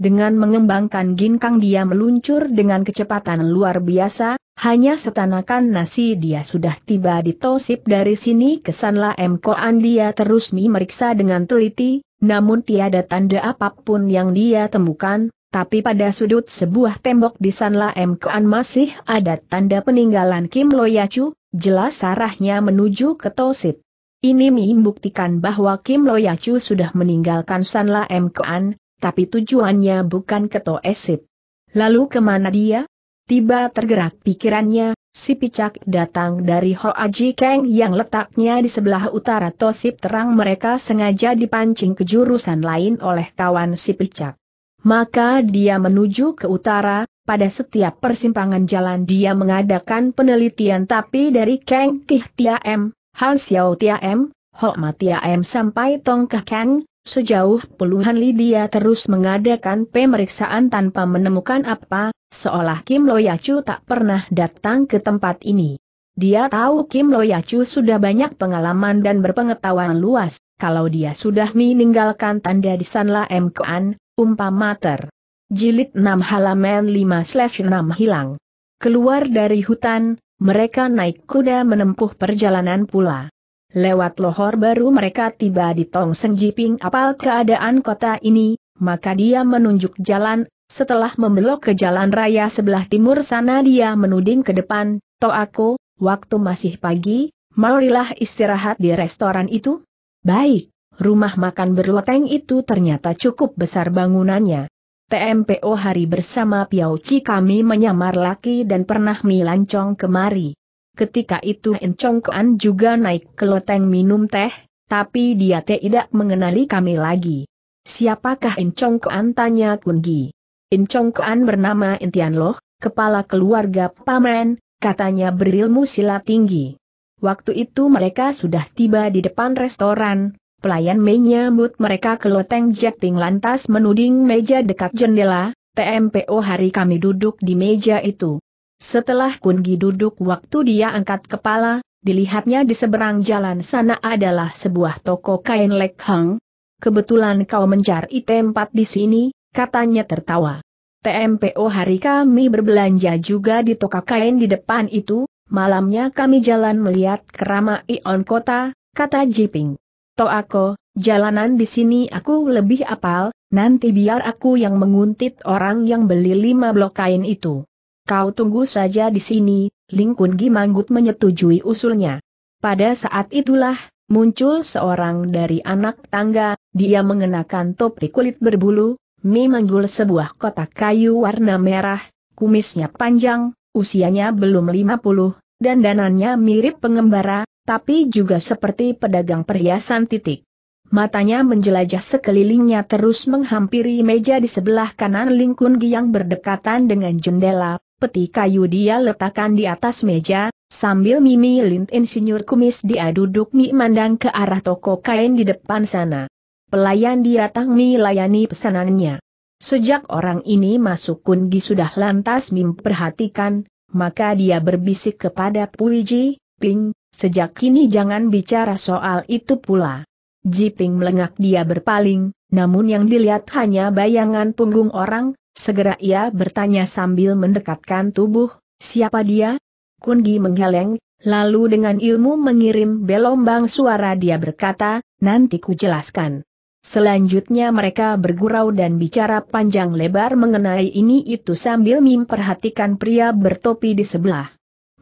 Dengan mengembangkan ginkang dia meluncur dengan kecepatan luar biasa, hanya setanakan nasi dia sudah tiba di tosip dari sini kesanlah M. Koan dia terus memeriksa dengan teliti, namun tiada tanda apapun yang dia temukan, tapi pada sudut sebuah tembok di Sanla M. Koan masih ada tanda peninggalan Kim Loyacu, jelas arahnya menuju ke Tosip. Ini membuktikan bahwa Kim Lo Loyachu sudah meninggalkan Sanla M. Kuan, tapi tujuannya bukan ke Toesip. Lalu kemana dia? Tiba tergerak pikirannya, si picak datang dari Ho Aji Keng yang letaknya di sebelah utara Tosip terang mereka sengaja dipancing ke jurusan lain oleh kawan si picak. Maka dia menuju ke utara, pada setiap persimpangan jalan dia mengadakan penelitian tapi dari Keng Kih Tia M Han Xiao Tia M, Hok Matia M sampai Tong Kang, sejauh puluhan li dia terus mengadakan pemeriksaan tanpa menemukan apa, seolah Kim Lo Loyacu tak pernah datang ke tempat ini. Dia tahu Kim Lo Loyacu sudah banyak pengalaman dan berpengetahuan luas, kalau dia sudah meninggalkan tanda di Sanla M. Kuan, umpamater. Jilid 6 halaman 5-6 hilang. Keluar dari hutan, mereka naik kuda menempuh perjalanan pula. Lewat lohor baru mereka tiba di Tong Seng Jiping apal keadaan kota ini, maka dia menunjuk jalan, setelah membelok ke jalan raya sebelah timur sana dia menuding ke depan, aku, waktu masih pagi, marilah istirahat di restoran itu? Baik, rumah makan berloteng itu ternyata cukup besar bangunannya. TMPO hari bersama Piau Chi kami menyamar laki dan pernah milancong kemari. Ketika itu Encong Kuan juga naik ke loteng minum teh, tapi dia tidak mengenali kami lagi. Siapakah Encong Kuan tanya Kungi. Encong Kuan bernama Intian Loh, kepala keluarga Paman, katanya berilmu sila tinggi. Waktu itu mereka sudah tiba di depan restoran, Pelayan menyambut mereka ke loteng Jeping lantas menuding meja dekat jendela, PMPO hari kami duduk di meja itu. Setelah Kungi duduk waktu dia angkat kepala, dilihatnya di seberang jalan sana adalah sebuah toko kain Hang. Kebetulan kau mencari tempat di sini, katanya tertawa. Tmpo hari kami berbelanja juga di toko kain di depan itu, malamnya kami jalan melihat kerama Ion kota, kata Jiping aku, jalanan di sini aku lebih apal, nanti biar aku yang menguntit orang yang beli lima blok kain itu. Kau tunggu saja di sini, Ling Kun manggut menyetujui usulnya. Pada saat itulah, muncul seorang dari anak tangga, dia mengenakan topi kulit berbulu, memanggul sebuah kotak kayu warna merah, kumisnya panjang, usianya belum 50, dan danannya mirip pengembara, tapi juga seperti pedagang perhiasan titik. Matanya menjelajah sekelilingnya terus menghampiri meja di sebelah kanan Lingkun yang berdekatan dengan jendela, peti kayu dia letakkan di atas meja, sambil Mimi Lint insinyur kumis dia duduk mi mandang ke arah toko kain di depan sana. Pelayan dia tang mi layani pesanannya. Sejak orang ini masuk Gi sudah lantas mi perhatikan, maka dia berbisik kepada Puiji, Ping, Sejak kini jangan bicara soal itu pula. Jiping melengak dia berpaling, namun yang dilihat hanya bayangan punggung orang, segera ia bertanya sambil mendekatkan tubuh, siapa dia? Kungi menggeleng, lalu dengan ilmu mengirim belombang suara dia berkata, nanti ku jelaskan. Selanjutnya mereka bergurau dan bicara panjang lebar mengenai ini itu sambil memperhatikan pria bertopi di sebelah.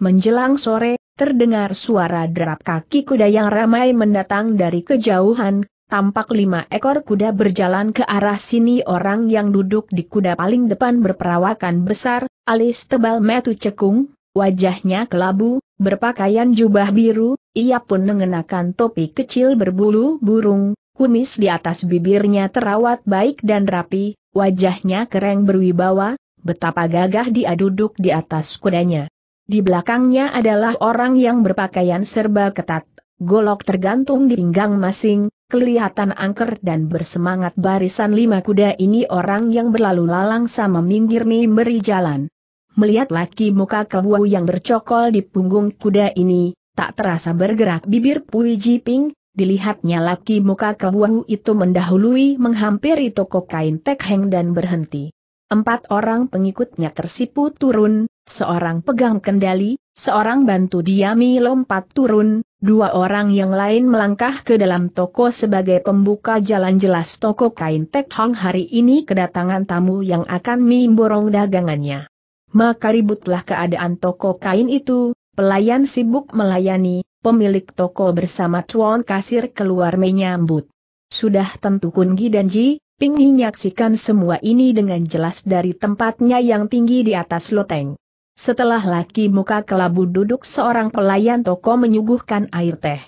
Menjelang sore, terdengar suara derap kaki kuda yang ramai mendatang dari kejauhan, tampak lima ekor kuda berjalan ke arah sini orang yang duduk di kuda paling depan berperawakan besar, alis tebal metu cekung, wajahnya kelabu, berpakaian jubah biru, ia pun mengenakan topi kecil berbulu burung, kumis di atas bibirnya terawat baik dan rapi, wajahnya keren berwibawa, betapa gagah dia duduk di atas kudanya. Di belakangnya adalah orang yang berpakaian serba ketat, golok tergantung di pinggang masing, kelihatan angker dan bersemangat barisan lima kuda ini orang yang berlalu lalang sama minggir memberi jalan. Melihat laki muka kebu yang bercokol di punggung kuda ini, tak terasa bergerak bibir Pui Jiping, dilihatnya laki muka kebu itu mendahului menghampiri toko kain Tek Heng dan berhenti. Empat orang pengikutnya tersipu turun, seorang pegang kendali, seorang bantu diami lompat turun, dua orang yang lain melangkah ke dalam toko sebagai pembuka jalan jelas toko kain Tek Hong hari ini kedatangan tamu yang akan memborong dagangannya. Maka ributlah keadaan toko kain itu, pelayan sibuk melayani, pemilik toko bersama tuan kasir keluar menyambut. Sudah tentu Kungi dan Ji, Ping menyaksikan semua ini dengan jelas dari tempatnya yang tinggi di atas loteng. Setelah laki muka kelabu duduk seorang pelayan toko menyuguhkan air teh.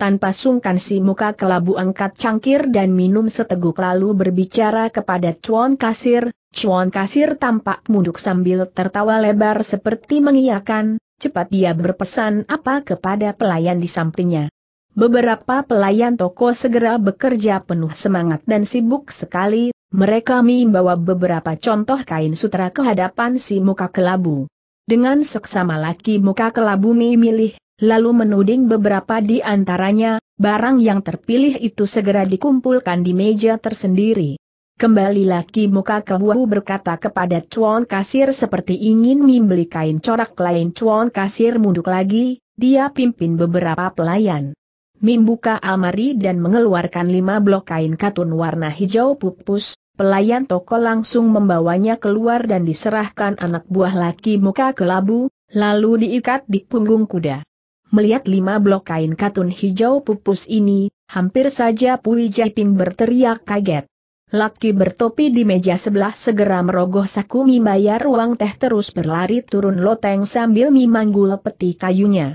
Tanpa sungkan si muka kelabu angkat cangkir dan minum seteguk lalu berbicara kepada cuan kasir, cuan kasir tampak munduk sambil tertawa lebar seperti mengiyakan, cepat dia berpesan apa kepada pelayan di sampingnya. Beberapa pelayan toko segera bekerja penuh semangat dan sibuk sekali, mereka membawa beberapa contoh kain sutra ke hadapan si muka kelabu. Dengan seksama laki muka kelabu memilih, lalu menuding beberapa di antaranya, barang yang terpilih itu segera dikumpulkan di meja tersendiri. Kembali laki muka kelabu berkata kepada cuan Kasir seperti ingin membeli kain corak lain Cuan Kasir munduk lagi, dia pimpin beberapa pelayan. Mim buka almari dan mengeluarkan lima blok kain katun warna hijau pupus, pelayan toko langsung membawanya keluar dan diserahkan anak buah laki muka kelabu, lalu diikat di punggung kuda. Melihat lima blok kain katun hijau pupus ini, hampir saja Pui Jaiping berteriak kaget. Laki bertopi di meja sebelah segera merogoh saku bayar uang teh terus berlari turun loteng sambil memanggul peti kayunya.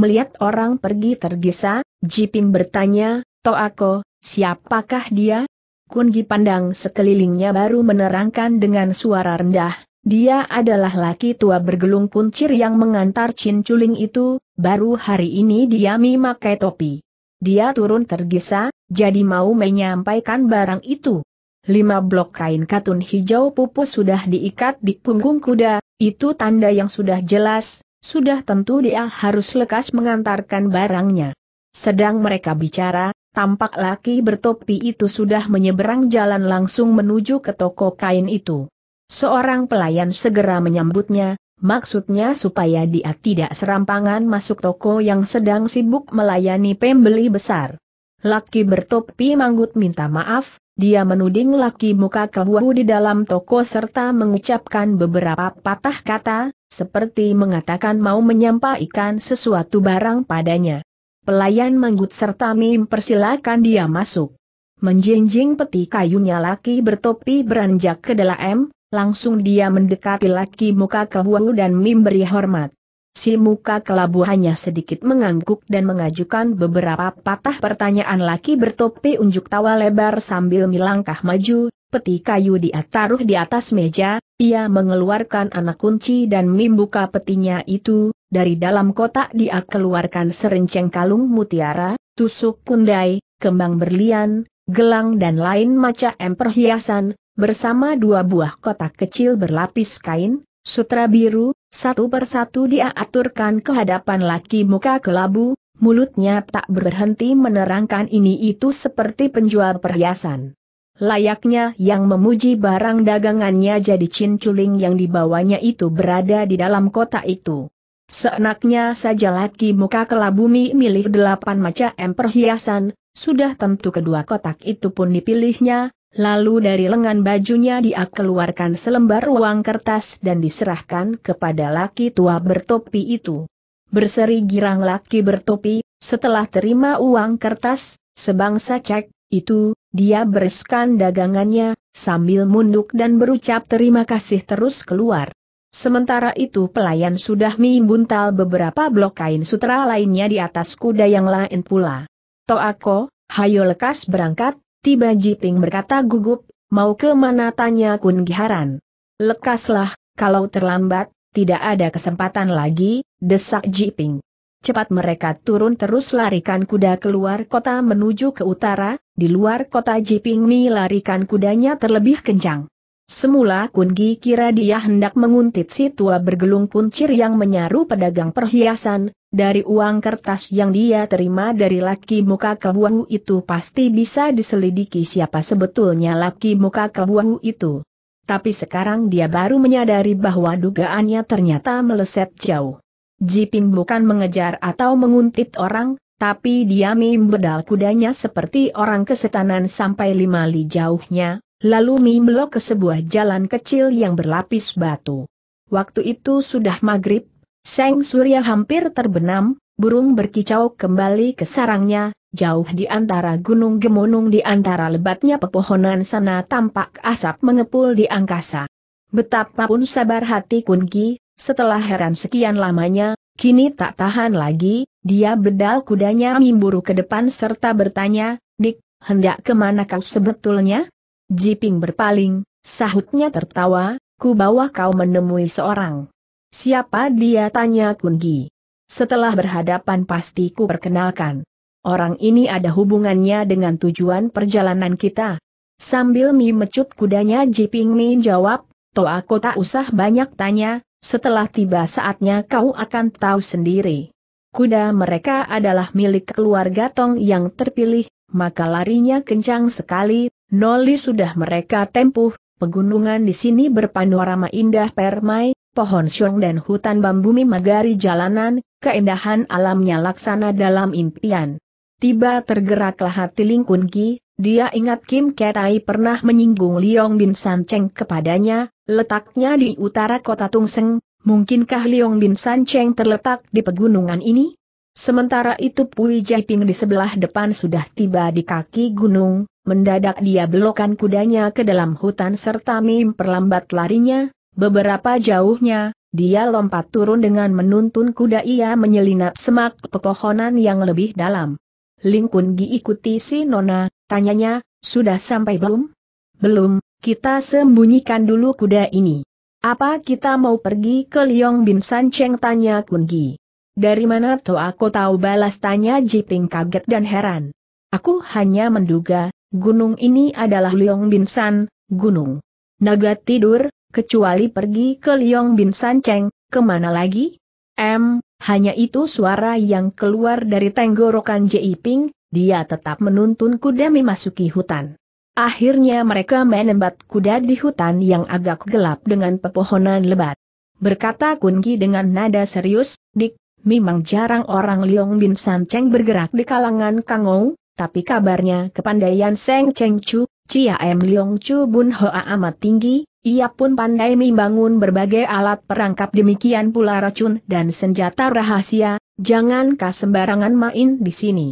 Melihat orang pergi tergesa, Jiping bertanya, Toako, siapakah dia? Kun Gi pandang sekelilingnya baru menerangkan dengan suara rendah, dia adalah laki tua bergelung kuncir yang mengantar Chin Chuling itu, baru hari ini dia memakai topi. Dia turun tergesa, jadi mau menyampaikan barang itu. Lima blok kain katun hijau pupus sudah diikat di punggung kuda, itu tanda yang sudah jelas, sudah tentu dia harus lekas mengantarkan barangnya. Sedang mereka bicara, tampak laki bertopi itu sudah menyeberang jalan langsung menuju ke toko kain itu. Seorang pelayan segera menyambutnya, maksudnya supaya dia tidak serampangan masuk toko yang sedang sibuk melayani pembeli besar. Laki bertopi manggut minta maaf, dia menuding laki muka kewu di dalam toko serta mengucapkan beberapa patah kata, seperti mengatakan mau menyampaikan sesuatu barang padanya. Pelayan manggut serta Mim persilakan dia masuk. Menjinjing peti kayunya laki bertopi beranjak ke dalam, langsung dia mendekati laki muka kelabu dan Mim beri hormat. Si muka kelabu hanya sedikit mengangguk dan mengajukan beberapa patah pertanyaan laki bertopi unjuk tawa lebar sambil melangkah maju, peti kayu dia di atas meja, ia mengeluarkan anak kunci dan membuka petinya itu, dari dalam kotak dia keluarkan serenceng kalung mutiara, tusuk kundai, kembang berlian, gelang dan lain macam perhiasan, bersama dua buah kotak kecil berlapis kain, sutra biru, satu persatu dia aturkan ke hadapan laki muka kelabu, mulutnya tak berhenti menerangkan ini itu seperti penjual perhiasan. Layaknya yang memuji barang dagangannya jadi cinculing yang dibawanya itu berada di dalam kota itu. Seenaknya saja laki muka kelabumi milih delapan macam perhiasan, sudah tentu kedua kotak itu pun dipilihnya, lalu dari lengan bajunya dia keluarkan selembar uang kertas dan diserahkan kepada laki tua bertopi itu. Berseri girang laki bertopi, setelah terima uang kertas, sebangsa cek, itu, dia bereskan dagangannya, sambil munduk dan berucap terima kasih terus keluar. Sementara itu pelayan sudah membuntal beberapa blok kain sutra lainnya di atas kuda yang lain pula. Toako, hayo lekas berangkat, tiba Jiping berkata gugup, mau ke mana tanya Kun Giharan. Lekaslah, kalau terlambat, tidak ada kesempatan lagi, desak Jiping. Cepat mereka turun terus larikan kuda keluar kota menuju ke utara, di luar kota Jiping Mi larikan kudanya terlebih kencang. Semula Kun Kungi kira dia hendak menguntit si tua bergelung kuncir yang menyaru pedagang perhiasan, dari uang kertas yang dia terima dari laki muka kebuahu itu pasti bisa diselidiki siapa sebetulnya laki muka kebuahu itu. Tapi sekarang dia baru menyadari bahwa dugaannya ternyata meleset jauh. Jiping bukan mengejar atau menguntit orang, tapi dia membedal kudanya seperti orang kesetanan sampai lima li jauhnya, lalu membelok ke sebuah jalan kecil yang berlapis batu. Waktu itu sudah maghrib, sang Surya hampir terbenam, burung berkicau kembali ke sarangnya, jauh di antara gunung gemunung di antara lebatnya pepohonan sana tampak asap mengepul di angkasa. Betapapun sabar hati Kungi, setelah heran sekian lamanya, kini tak tahan lagi, dia bedal kudanya mimburu ke depan serta bertanya, Dik, hendak kemana kau sebetulnya? Jiping berpaling, sahutnya tertawa, ku bawa kau menemui seorang. Siapa dia tanya Kungi. Setelah berhadapan pasti ku perkenalkan. Orang ini ada hubungannya dengan tujuan perjalanan kita. Sambil mi mecut kudanya Jiping Mi jawab, Toh aku tak usah banyak tanya, setelah tiba saatnya kau akan tahu sendiri. Kuda mereka adalah milik keluarga Tong yang terpilih, maka larinya kencang sekali, noli sudah mereka tempuh, pegunungan di sini berpanorama indah permai, pohon syong dan hutan bambu memagari jalanan, keindahan alamnya laksana dalam impian. Tiba tergeraklah hati Lingkun Ki, dia ingat Kim Ketai pernah menyinggung Liong Bin San Cheng kepadanya, letaknya di utara kota Tungseng, mungkinkah Liong Bin San Cheng terletak di pegunungan ini? Sementara itu Pui Jaiping di sebelah depan sudah tiba di kaki gunung, mendadak dia belokan kudanya ke dalam hutan serta mim perlambat larinya, beberapa jauhnya, dia lompat turun dengan menuntun kuda ia menyelinap semak pepohonan yang lebih dalam. Ling Kun Gi ikuti si Nona, tanyanya, sudah sampai belum? Belum, kita sembunyikan dulu kuda ini. Apa kita mau pergi ke Liong Bin San Cheng tanya Kun Gi. Dari mana tuh aku tahu balas tanya Jiping kaget dan heran. Aku hanya menduga, gunung ini adalah Liong Bin San, gunung. Naga tidur, kecuali pergi ke Liong Bin San Cheng, kemana lagi? M, hanya itu suara yang keluar dari tenggorokan Ji Ping, dia tetap menuntun kuda memasuki hutan. Akhirnya mereka menembat kuda di hutan yang agak gelap dengan pepohonan lebat. Berkata Kunki dengan nada serius, Dik, memang jarang orang Liong Bin San Cheng bergerak di kalangan Kangou, tapi kabarnya kepandaian Seng Cheng Chu, Chia M Liong Chu Bun Hoa amat tinggi, ia pun pandai membangun berbagai alat perangkap demikian pula racun dan senjata rahasia, jangankah sembarangan main di sini.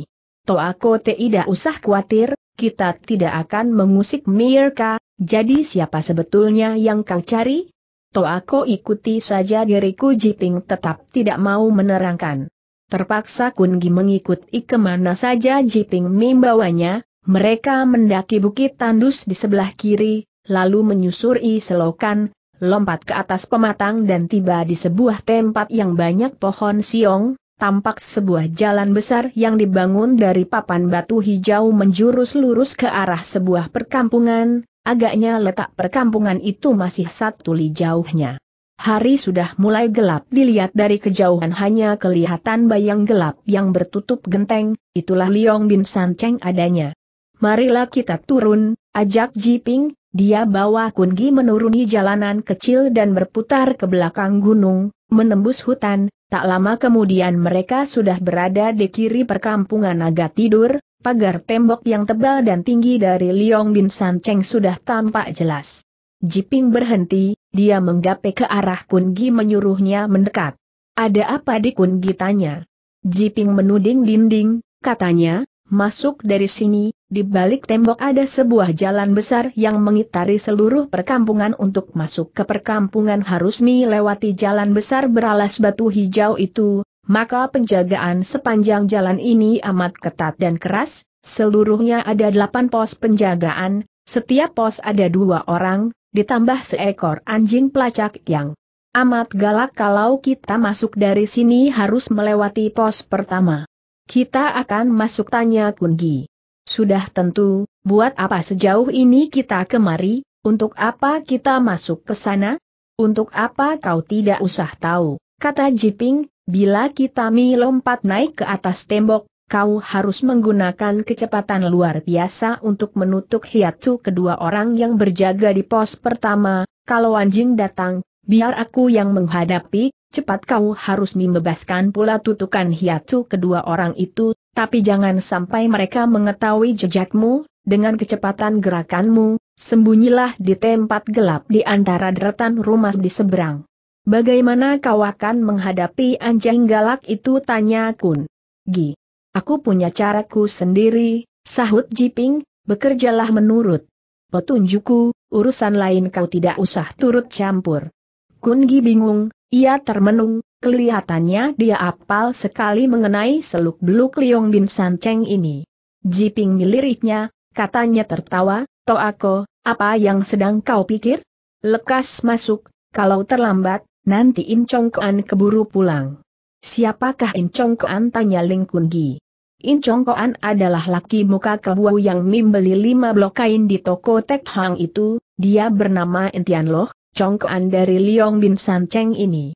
Toh aku tidak usah khawatir, kita tidak akan mengusik Mirka, jadi siapa sebetulnya yang kau cari? Toh aku ikuti saja diriku Jiping tetap tidak mau menerangkan. Terpaksa Kungi mengikuti kemana saja Jiping membawanya, mereka mendaki bukit tandus di sebelah kiri, lalu menyusuri selokan, lompat ke atas pematang dan tiba di sebuah tempat yang banyak pohon siong, tampak sebuah jalan besar yang dibangun dari papan batu hijau menjurus lurus ke arah sebuah perkampungan, agaknya letak perkampungan itu masih satu li jauhnya. Hari sudah mulai gelap dilihat dari kejauhan hanya kelihatan bayang gelap yang bertutup genteng, itulah Liong Bin San Cheng adanya. Marilah kita turun, ajak Ji Ping. Dia bawa Kungi menuruni jalanan kecil dan berputar ke belakang gunung, menembus hutan, tak lama kemudian mereka sudah berada di kiri perkampungan naga tidur, pagar tembok yang tebal dan tinggi dari Liong Bin San Cheng sudah tampak jelas. Jiping berhenti, dia menggapai ke arah Kungi menyuruhnya mendekat. Ada apa di Kungi tanya? Jiping menuding dinding, katanya, masuk dari sini, di balik tembok ada sebuah jalan besar yang mengitari seluruh perkampungan untuk masuk ke perkampungan harus melewati jalan besar beralas batu hijau itu, maka penjagaan sepanjang jalan ini amat ketat dan keras, seluruhnya ada delapan pos penjagaan, setiap pos ada dua orang, ditambah seekor anjing pelacak yang amat galak kalau kita masuk dari sini harus melewati pos pertama. Kita akan masuk tanya Kungi. Sudah tentu, buat apa sejauh ini kita kemari, untuk apa kita masuk ke sana? Untuk apa kau tidak usah tahu, kata Jiping, bila kita melompat naik ke atas tembok, kau harus menggunakan kecepatan luar biasa untuk menutup hiatu kedua orang yang berjaga di pos pertama, kalau anjing datang, biar aku yang menghadapi, cepat kau harus membebaskan pula tutukan hiatu kedua orang itu, tapi jangan sampai mereka mengetahui jejakmu, dengan kecepatan gerakanmu, sembunyilah di tempat gelap di antara deretan rumah di seberang. Bagaimana kau akan menghadapi anjing galak itu tanya Kun. Gi. Aku punya caraku sendiri, sahut Jiping, bekerjalah menurut petunjukku, urusan lain kau tidak usah turut campur. Kun Gi bingung, ia termenung, Kelihatannya dia apal sekali mengenai seluk-beluk Liong Bin San Cheng ini. Jiping meliriknya, katanya tertawa, Toako, apa yang sedang kau pikir? Lekas masuk, kalau terlambat, nanti In Chong Kuan keburu pulang. Siapakah In Chong Kuan? tanya Ling Kun Gi. In Chong Kuan adalah laki muka kebuah yang membeli lima blok kain di toko Tek Hang itu, dia bernama Entian Loh, Chong Kuan dari Liong Bin San Cheng ini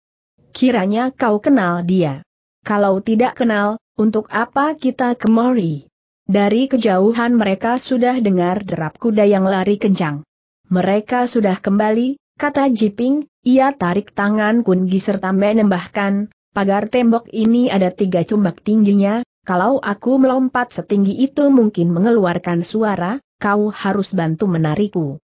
kiranya kau kenal dia. Kalau tidak kenal, untuk apa kita kemari? Dari kejauhan mereka sudah dengar derap kuda yang lari kencang. Mereka sudah kembali, kata Jiping, ia tarik tangan Kungi serta menembahkan, pagar tembok ini ada tiga cumbak tingginya, kalau aku melompat setinggi itu mungkin mengeluarkan suara, kau harus bantu menarikku.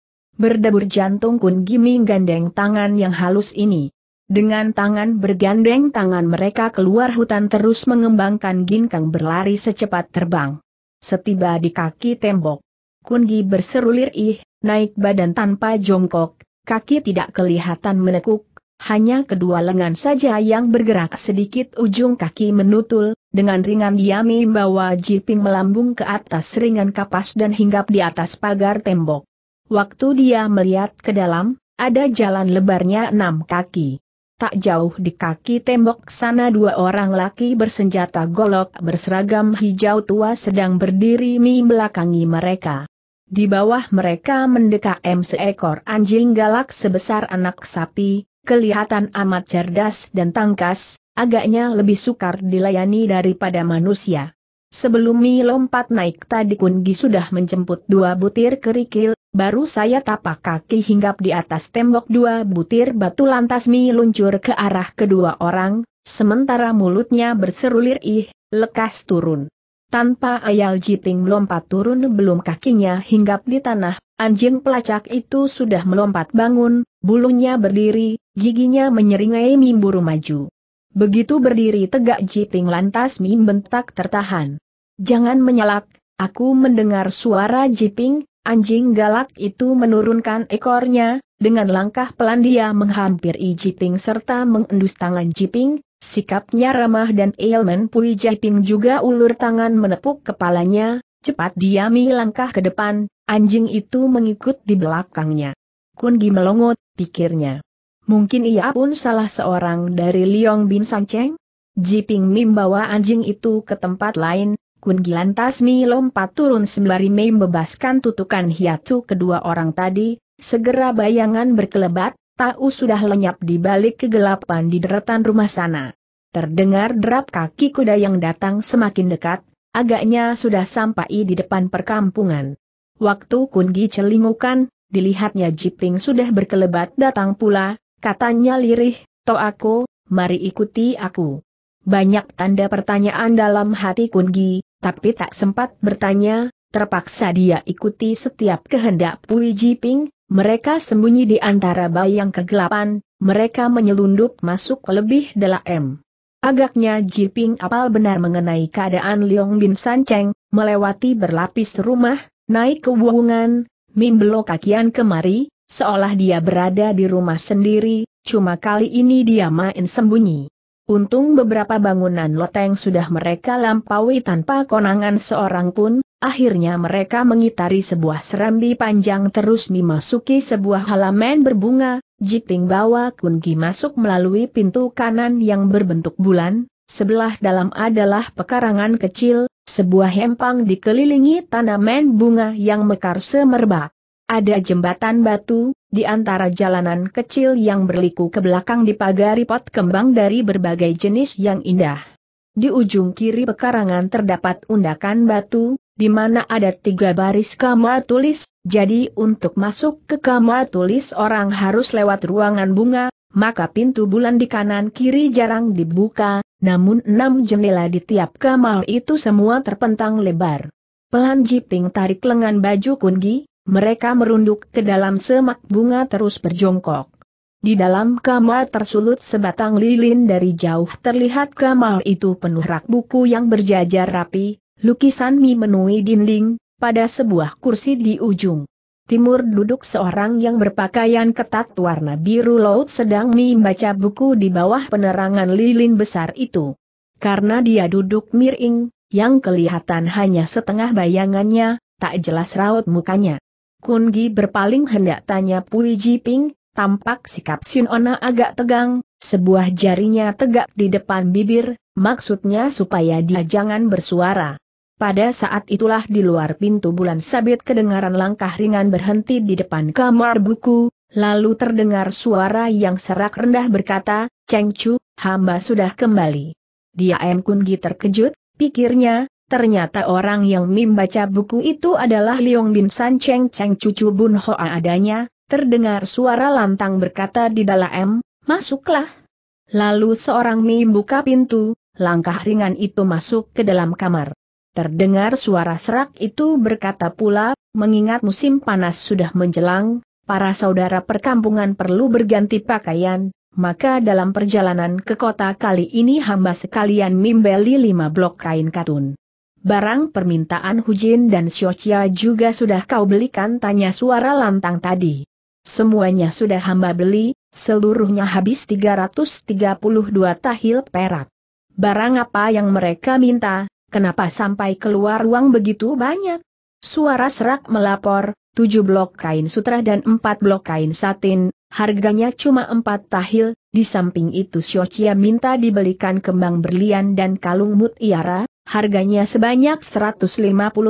Berdebur jantung Kun menggandeng tangan yang halus ini. Dengan tangan bergandeng tangan mereka keluar hutan terus mengembangkan ginkang berlari secepat terbang. Setiba di kaki tembok. Kungi berserulir ih naik badan tanpa jongkok, kaki tidak kelihatan menekuk, hanya kedua lengan saja yang bergerak sedikit ujung kaki menutul, dengan ringan diami membawa jiping melambung ke atas ringan kapas dan hinggap di atas pagar tembok. Waktu dia melihat ke dalam, ada jalan lebarnya enam kaki. Tak jauh di kaki tembok sana dua orang laki bersenjata golok berseragam hijau tua sedang berdiri membelakangi mereka. Di bawah mereka mendekat M seekor anjing galak sebesar anak sapi, kelihatan amat cerdas dan tangkas, agaknya lebih sukar dilayani daripada manusia. Sebelum Mi lompat naik tadi Kungi sudah menjemput dua butir kerikil, baru saya tapak kaki hinggap di atas tembok dua butir batu lantas Mi luncur ke arah kedua orang, sementara mulutnya berserulir ih, lekas turun. Tanpa ayal Jiting melompat turun belum kakinya hinggap di tanah, anjing pelacak itu sudah melompat bangun, bulunya berdiri, giginya menyeringai mimburu maju. Begitu berdiri tegak Jiping lantas Mim bentak tertahan. Jangan menyalak, aku mendengar suara Jiping, anjing galak itu menurunkan ekornya, dengan langkah pelan dia menghampiri Jiping serta mengendus tangan Jiping, sikapnya ramah dan ilmen Pui Jiping juga ulur tangan menepuk kepalanya, cepat diami langkah ke depan, anjing itu mengikut di belakangnya. Kun Gi melongot, pikirnya. Mungkin ia pun salah seorang dari Liong Bin San Cheng? Jiping bawa anjing itu ke tempat lain, Kun Gilan Tasmi lompat turun sembari Mei membebaskan tutukan hiatu kedua orang tadi, segera bayangan berkelebat, tahu sudah lenyap di balik kegelapan di deretan rumah sana. Terdengar derap kaki kuda yang datang semakin dekat, agaknya sudah sampai di depan perkampungan. Waktu Kun Gi celingukan, dilihatnya Jiping sudah berkelebat datang pula, Katanya lirih, to aku, mari ikuti aku. Banyak tanda pertanyaan dalam hati Kungi, tapi tak sempat bertanya, terpaksa dia ikuti setiap kehendak Pui Jiping, mereka sembunyi di antara bayang kegelapan, mereka menyelundup masuk lebih dalam. Agaknya Jiping apal benar mengenai keadaan Liong Bin San Cheng, melewati berlapis rumah, naik ke wuhungan, mimbelo kakian kemari, Seolah dia berada di rumah sendiri, cuma kali ini dia main sembunyi. Untung beberapa bangunan loteng sudah mereka lampaui tanpa konangan seorang pun, akhirnya mereka mengitari sebuah serambi panjang terus memasuki sebuah halaman berbunga, Jiping bawa kunci masuk melalui pintu kanan yang berbentuk bulan, sebelah dalam adalah pekarangan kecil, sebuah hempang dikelilingi tanaman bunga yang mekar semerbak. Ada jembatan batu, di antara jalanan kecil yang berliku ke belakang dipagari pot kembang dari berbagai jenis yang indah. Di ujung kiri pekarangan terdapat undakan batu, di mana ada tiga baris kamar tulis, jadi untuk masuk ke kamar tulis orang harus lewat ruangan bunga, maka pintu bulan di kanan kiri jarang dibuka, namun enam jendela di tiap kamar itu semua terpentang lebar. Pelan Jiping tarik lengan baju Kungi, mereka merunduk ke dalam semak bunga terus berjongkok. Di dalam kamar tersulut sebatang lilin dari jauh terlihat kamar itu penuh rak buku yang berjajar rapi, lukisan mie menui dinding, pada sebuah kursi di ujung. Timur duduk seorang yang berpakaian ketat warna biru laut sedang Mi membaca buku di bawah penerangan lilin besar itu. Karena dia duduk miring, yang kelihatan hanya setengah bayangannya, tak jelas raut mukanya. Kun Gi berpaling hendak tanya Pui Ping, tampak sikap Sin Ona agak tegang, sebuah jarinya tegak di depan bibir, maksudnya supaya dia jangan bersuara. Pada saat itulah di luar pintu bulan sabit kedengaran langkah ringan berhenti di depan kamar buku, lalu terdengar suara yang serak rendah berkata, Cheng Chu, hamba sudah kembali. Dia M. Kun Gi terkejut, pikirnya, Ternyata orang yang Mim baca buku itu adalah Liong Bin San Cheng Cheng cucu Bun Hoa adanya, terdengar suara lantang berkata di dalam, masuklah. Lalu seorang Mim buka pintu, langkah ringan itu masuk ke dalam kamar. Terdengar suara serak itu berkata pula, mengingat musim panas sudah menjelang, para saudara perkampungan perlu berganti pakaian, maka dalam perjalanan ke kota kali ini hamba sekalian mim beli lima blok kain katun barang permintaan Hujin dan Xiochia juga sudah kau belikan tanya suara lantang tadi. Semuanya sudah hamba beli, seluruhnya habis 332 tahil perak. Barang apa yang mereka minta, kenapa sampai keluar uang begitu banyak? Suara serak melapor, tujuh blok kain sutra dan empat blok kain satin, harganya cuma empat tahil, di samping itu Xiochia minta dibelikan kembang berlian dan kalung mutiara, harganya sebanyak 150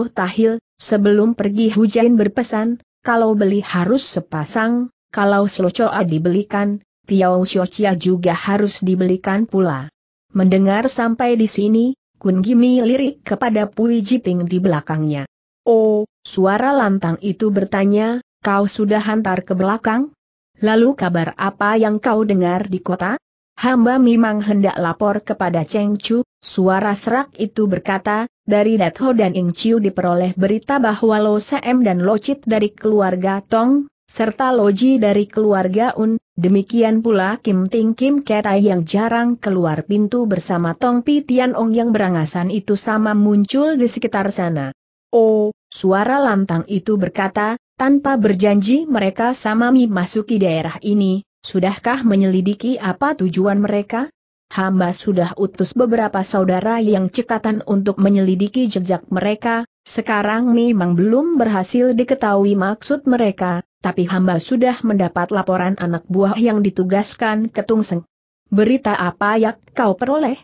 tahil, sebelum pergi hujan berpesan, kalau beli harus sepasang, kalau Slocoa dibelikan, Piao siocia juga harus dibelikan pula. Mendengar sampai di sini, Kun Gimi lirik kepada Pui Jiping di belakangnya. Oh, suara lantang itu bertanya, kau sudah hantar ke belakang? Lalu kabar apa yang kau dengar di kota? Hamba memang hendak lapor kepada Cheng Chu, suara serak itu berkata, dari Datho dan Ing Chiu diperoleh berita bahwa Lo Sem dan Lo Chit dari keluarga Tong, serta Loji dari keluarga Un, demikian pula Kim Ting Kim Kera yang jarang keluar pintu bersama Tong Pi Tian Ong yang berangasan itu sama muncul di sekitar sana. Oh, suara lantang itu berkata, tanpa berjanji mereka sama masuki daerah ini, Sudahkah menyelidiki apa tujuan mereka? Hamba sudah utus beberapa saudara yang cekatan untuk menyelidiki jejak mereka, sekarang memang belum berhasil diketahui maksud mereka, tapi hamba sudah mendapat laporan anak buah yang ditugaskan ke Tungseng. Berita apa yang kau peroleh?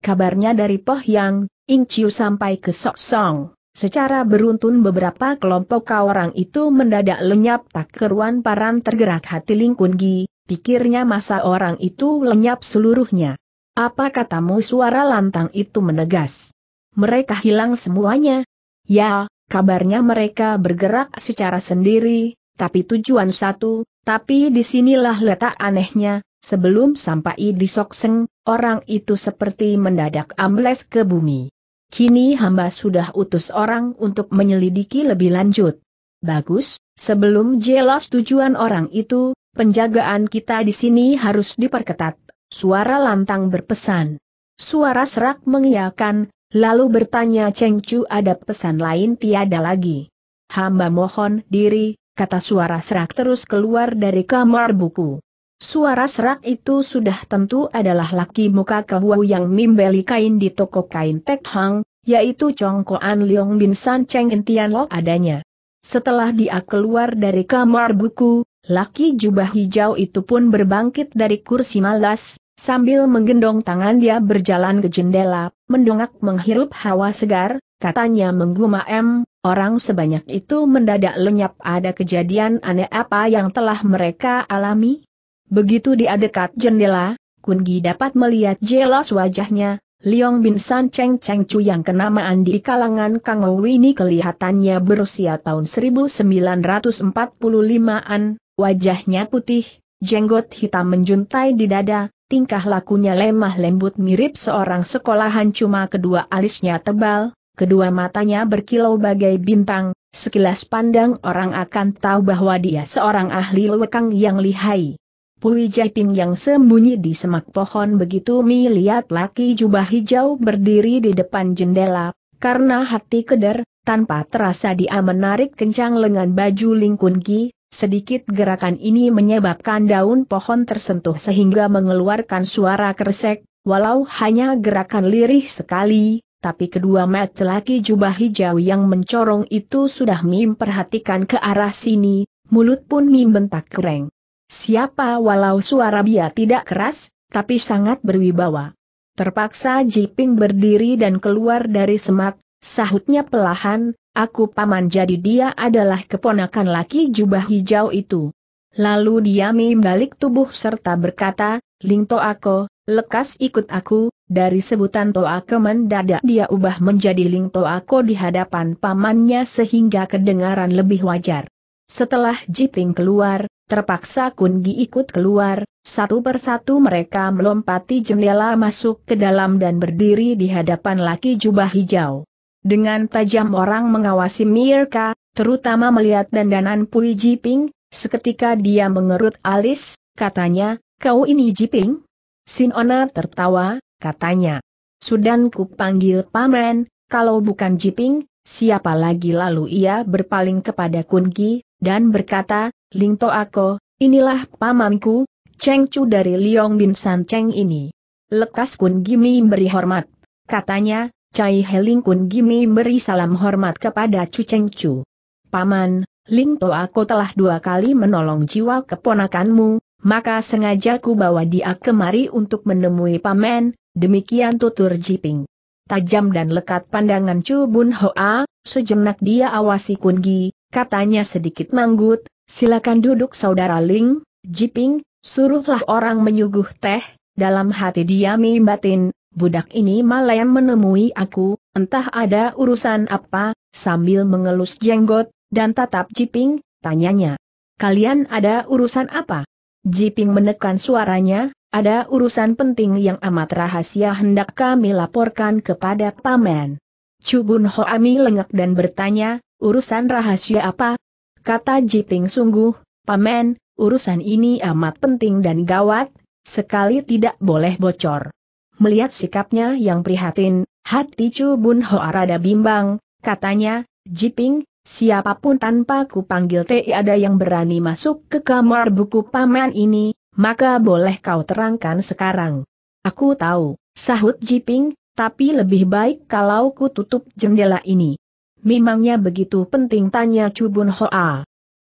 Kabarnya dari yang, Chiu sampai ke sok song. Secara beruntun beberapa kelompok orang itu mendadak lenyap tak keruan paran tergerak hati Lingkungi, pikirnya masa orang itu lenyap seluruhnya. Apa katamu suara lantang itu menegas? Mereka hilang semuanya? Ya, kabarnya mereka bergerak secara sendiri, tapi tujuan satu, tapi disinilah letak anehnya, Sebelum sampai di Sokseng, orang itu seperti mendadak ambles ke bumi. Kini hamba sudah utus orang untuk menyelidiki lebih lanjut. Bagus, sebelum jelas tujuan orang itu, Penjagaan kita di sini harus diperketat. Suara lantang berpesan. Suara serak mengiakan, lalu bertanya Cheng Chu ada pesan lain tiada lagi. Hamba mohon diri, kata suara serak terus keluar dari kamar buku. Suara serak itu sudah tentu adalah laki muka kebuah yang membeli kain di toko kain Tek Hang, yaitu Chong Koan Leong Bin San Cheng Entian Lok adanya. Setelah dia keluar dari kamar buku, Laki jubah hijau itu pun berbangkit dari kursi malas, sambil menggendong tangan dia berjalan ke jendela, mendongak menghirup hawa segar, katanya mengguma M, orang sebanyak itu mendadak lenyap ada kejadian aneh apa yang telah mereka alami? Begitu dia dekat jendela, Kungi dapat melihat jelas wajahnya, Liong Bin San Cheng Cheng Chu yang kenamaan di kalangan Kang Wu ini kelihatannya berusia tahun 1945-an, Wajahnya putih, jenggot hitam menjuntai di dada, tingkah lakunya lemah lembut mirip seorang sekolahan cuma kedua alisnya tebal, kedua matanya berkilau bagai bintang, sekilas pandang orang akan tahu bahwa dia seorang ahli lewekang yang lihai. Pui Jaiping yang sembunyi di semak pohon begitu melihat laki jubah hijau berdiri di depan jendela, karena hati keder, tanpa terasa dia menarik kencang lengan baju lingkungi. Sedikit gerakan ini menyebabkan daun pohon tersentuh sehingga mengeluarkan suara kersek, walau hanya gerakan lirih sekali, tapi kedua mat celaki jubah hijau yang mencorong itu sudah Mim perhatikan ke arah sini, mulut pun Mim bentak kereng. Siapa walau suara dia tidak keras, tapi sangat berwibawa. Terpaksa Jiping berdiri dan keluar dari semak, sahutnya pelahan, Aku paman jadi dia adalah keponakan laki jubah hijau itu. Lalu dia membalik tubuh serta berkata, Ling Toako, lekas ikut aku, dari sebutan Toako mendadak dia ubah menjadi Ling Toako di hadapan pamannya sehingga kedengaran lebih wajar. Setelah Jiping keluar, terpaksa Kungi ikut keluar, satu persatu mereka melompati jendela masuk ke dalam dan berdiri di hadapan laki jubah hijau. Dengan tajam orang mengawasi Mirka, terutama melihat dandanan Pui Jiping, seketika dia mengerut alis, katanya, kau ini Jiping? Sinona tertawa, katanya. Sudan ku panggil paman, kalau bukan Jiping, siapa lagi lalu ia berpaling kepada Kungi, dan berkata, Lingto aku, inilah pamanku, Cheng Chu dari Liong Bin San Cheng ini. Lekas Kungi memberi hormat, katanya, Cai Ling Kun Gimi beri salam hormat kepada Chu Cheng Chu. Paman, Ling To aku telah dua kali menolong jiwa keponakanmu, maka sengaja ku bawa dia kemari untuk menemui paman, demikian tutur Jiping. Tajam dan lekat pandangan Chu Bun Hoa, sejenak dia awasi Kun Gi, katanya sedikit manggut, silakan duduk saudara Ling, Jiping, suruhlah orang menyuguh teh, dalam hati dia mimbatin, budak ini yang menemui aku, entah ada urusan apa, sambil mengelus jenggot, dan tatap Jiping, tanyanya. Kalian ada urusan apa? Jiping menekan suaranya, ada urusan penting yang amat rahasia hendak kami laporkan kepada Paman. Cubun Hoami lengak dan bertanya, urusan rahasia apa? Kata Jiping sungguh, Paman, urusan ini amat penting dan gawat, sekali tidak boleh bocor. Melihat sikapnya yang prihatin, hati Chu Bun Hoa rada bimbang, katanya, Jiping, siapapun tanpa ku panggil Ti ada yang berani masuk ke kamar buku paman ini, maka boleh kau terangkan sekarang. Aku tahu, sahut Jiping, tapi lebih baik kalau ku tutup jendela ini. Memangnya begitu penting tanya Chu Ho Hoa. Ah.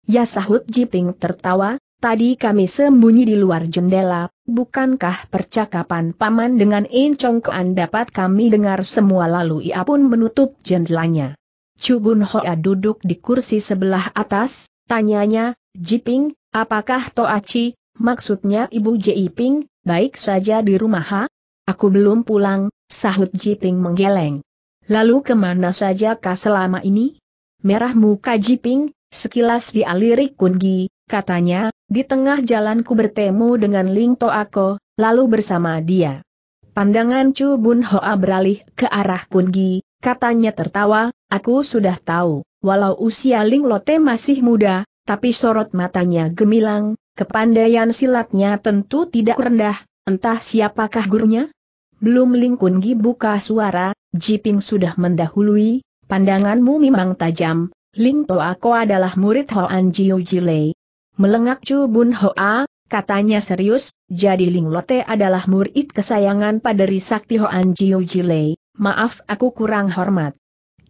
Ya sahut Jiping tertawa, tadi kami sembunyi di luar jendela, Bukankah percakapan paman dengan In Chong Kuan dapat kami dengar semua lalu ia pun menutup jendelanya. Chu Bun Hoa duduk di kursi sebelah atas, tanyanya, Jiping, apakah Toachi, maksudnya Ibu Jiping, baik saja di rumah ha? Aku belum pulang, sahut Jiping menggeleng. Lalu kemana saja kah selama ini? Merah muka Jiping, sekilas dialiri Kungi, katanya, di tengah jalan ku bertemu dengan Ling To Ako, lalu bersama dia. Pandangan Chu Bun Hoa beralih ke arah Kun Gi, katanya tertawa, aku sudah tahu, walau usia Ling Lote masih muda, tapi sorot matanya gemilang, kepandaian silatnya tentu tidak rendah, entah siapakah gurunya? Belum Ling Kun Gi buka suara, Jiping sudah mendahului, pandanganmu memang tajam, Ling To Ako adalah murid Hoan Jiu Jilei, Melengak Chu Bun Hoa, katanya serius, jadi Ling Lote adalah murid kesayangan Paderi Sakti Hoan Jiu Jilei, maaf aku kurang hormat.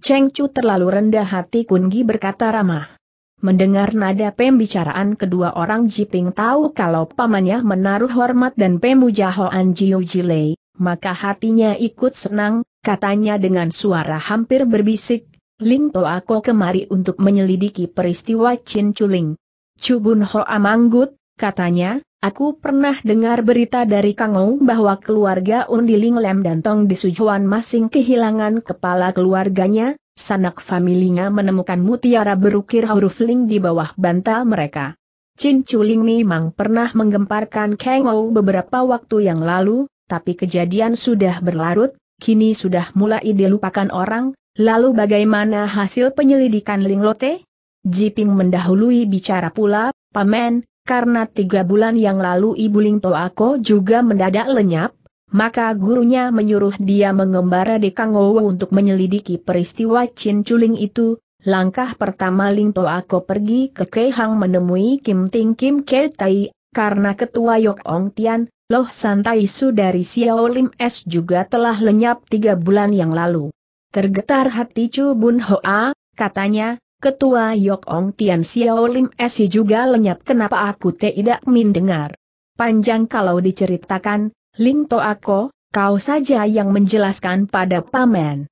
Cheng Chu terlalu rendah hati Kungi berkata ramah. Mendengar nada pembicaraan kedua orang Jiping tahu kalau pamannya menaruh hormat dan pemuja Hoan Jiu Jilei, maka hatinya ikut senang, katanya dengan suara hampir berbisik, Ling Toa Ko kemari untuk menyelidiki peristiwa Chin Chuling. Cubun Ho Amanggut, katanya, aku pernah dengar berita dari Kang Ong bahwa keluarga Undiling Lem dan Tong di Sujuan masing kehilangan kepala keluarganya, sanak familinya menemukan mutiara berukir huruf Ling di bawah bantal mereka. Chin Chuling memang pernah menggemparkan Kang Ong beberapa waktu yang lalu, tapi kejadian sudah berlarut, kini sudah mulai dilupakan orang, lalu bagaimana hasil penyelidikan Ling Lote? Jiping mendahului bicara pula, Pamen, karena tiga bulan yang lalu Ibu Ling Toako juga mendadak lenyap, maka gurunya menyuruh dia mengembara di Kangowo untuk menyelidiki peristiwa Chin Chuling itu. Langkah pertama Ling Toako pergi ke Keihang menemui Kim Ting Kim Kel Tai, karena ketua Yok Ong Tian, Loh Santai Su dari Xiao Lim S juga telah lenyap tiga bulan yang lalu. Tergetar hati Chu Bun Hoa, katanya, Ketua Yok Ong Tian Xiao Lim Esi juga lenyap kenapa aku tidak mendengar. Panjang kalau diceritakan, Ling To Ako, kau saja yang menjelaskan pada paman.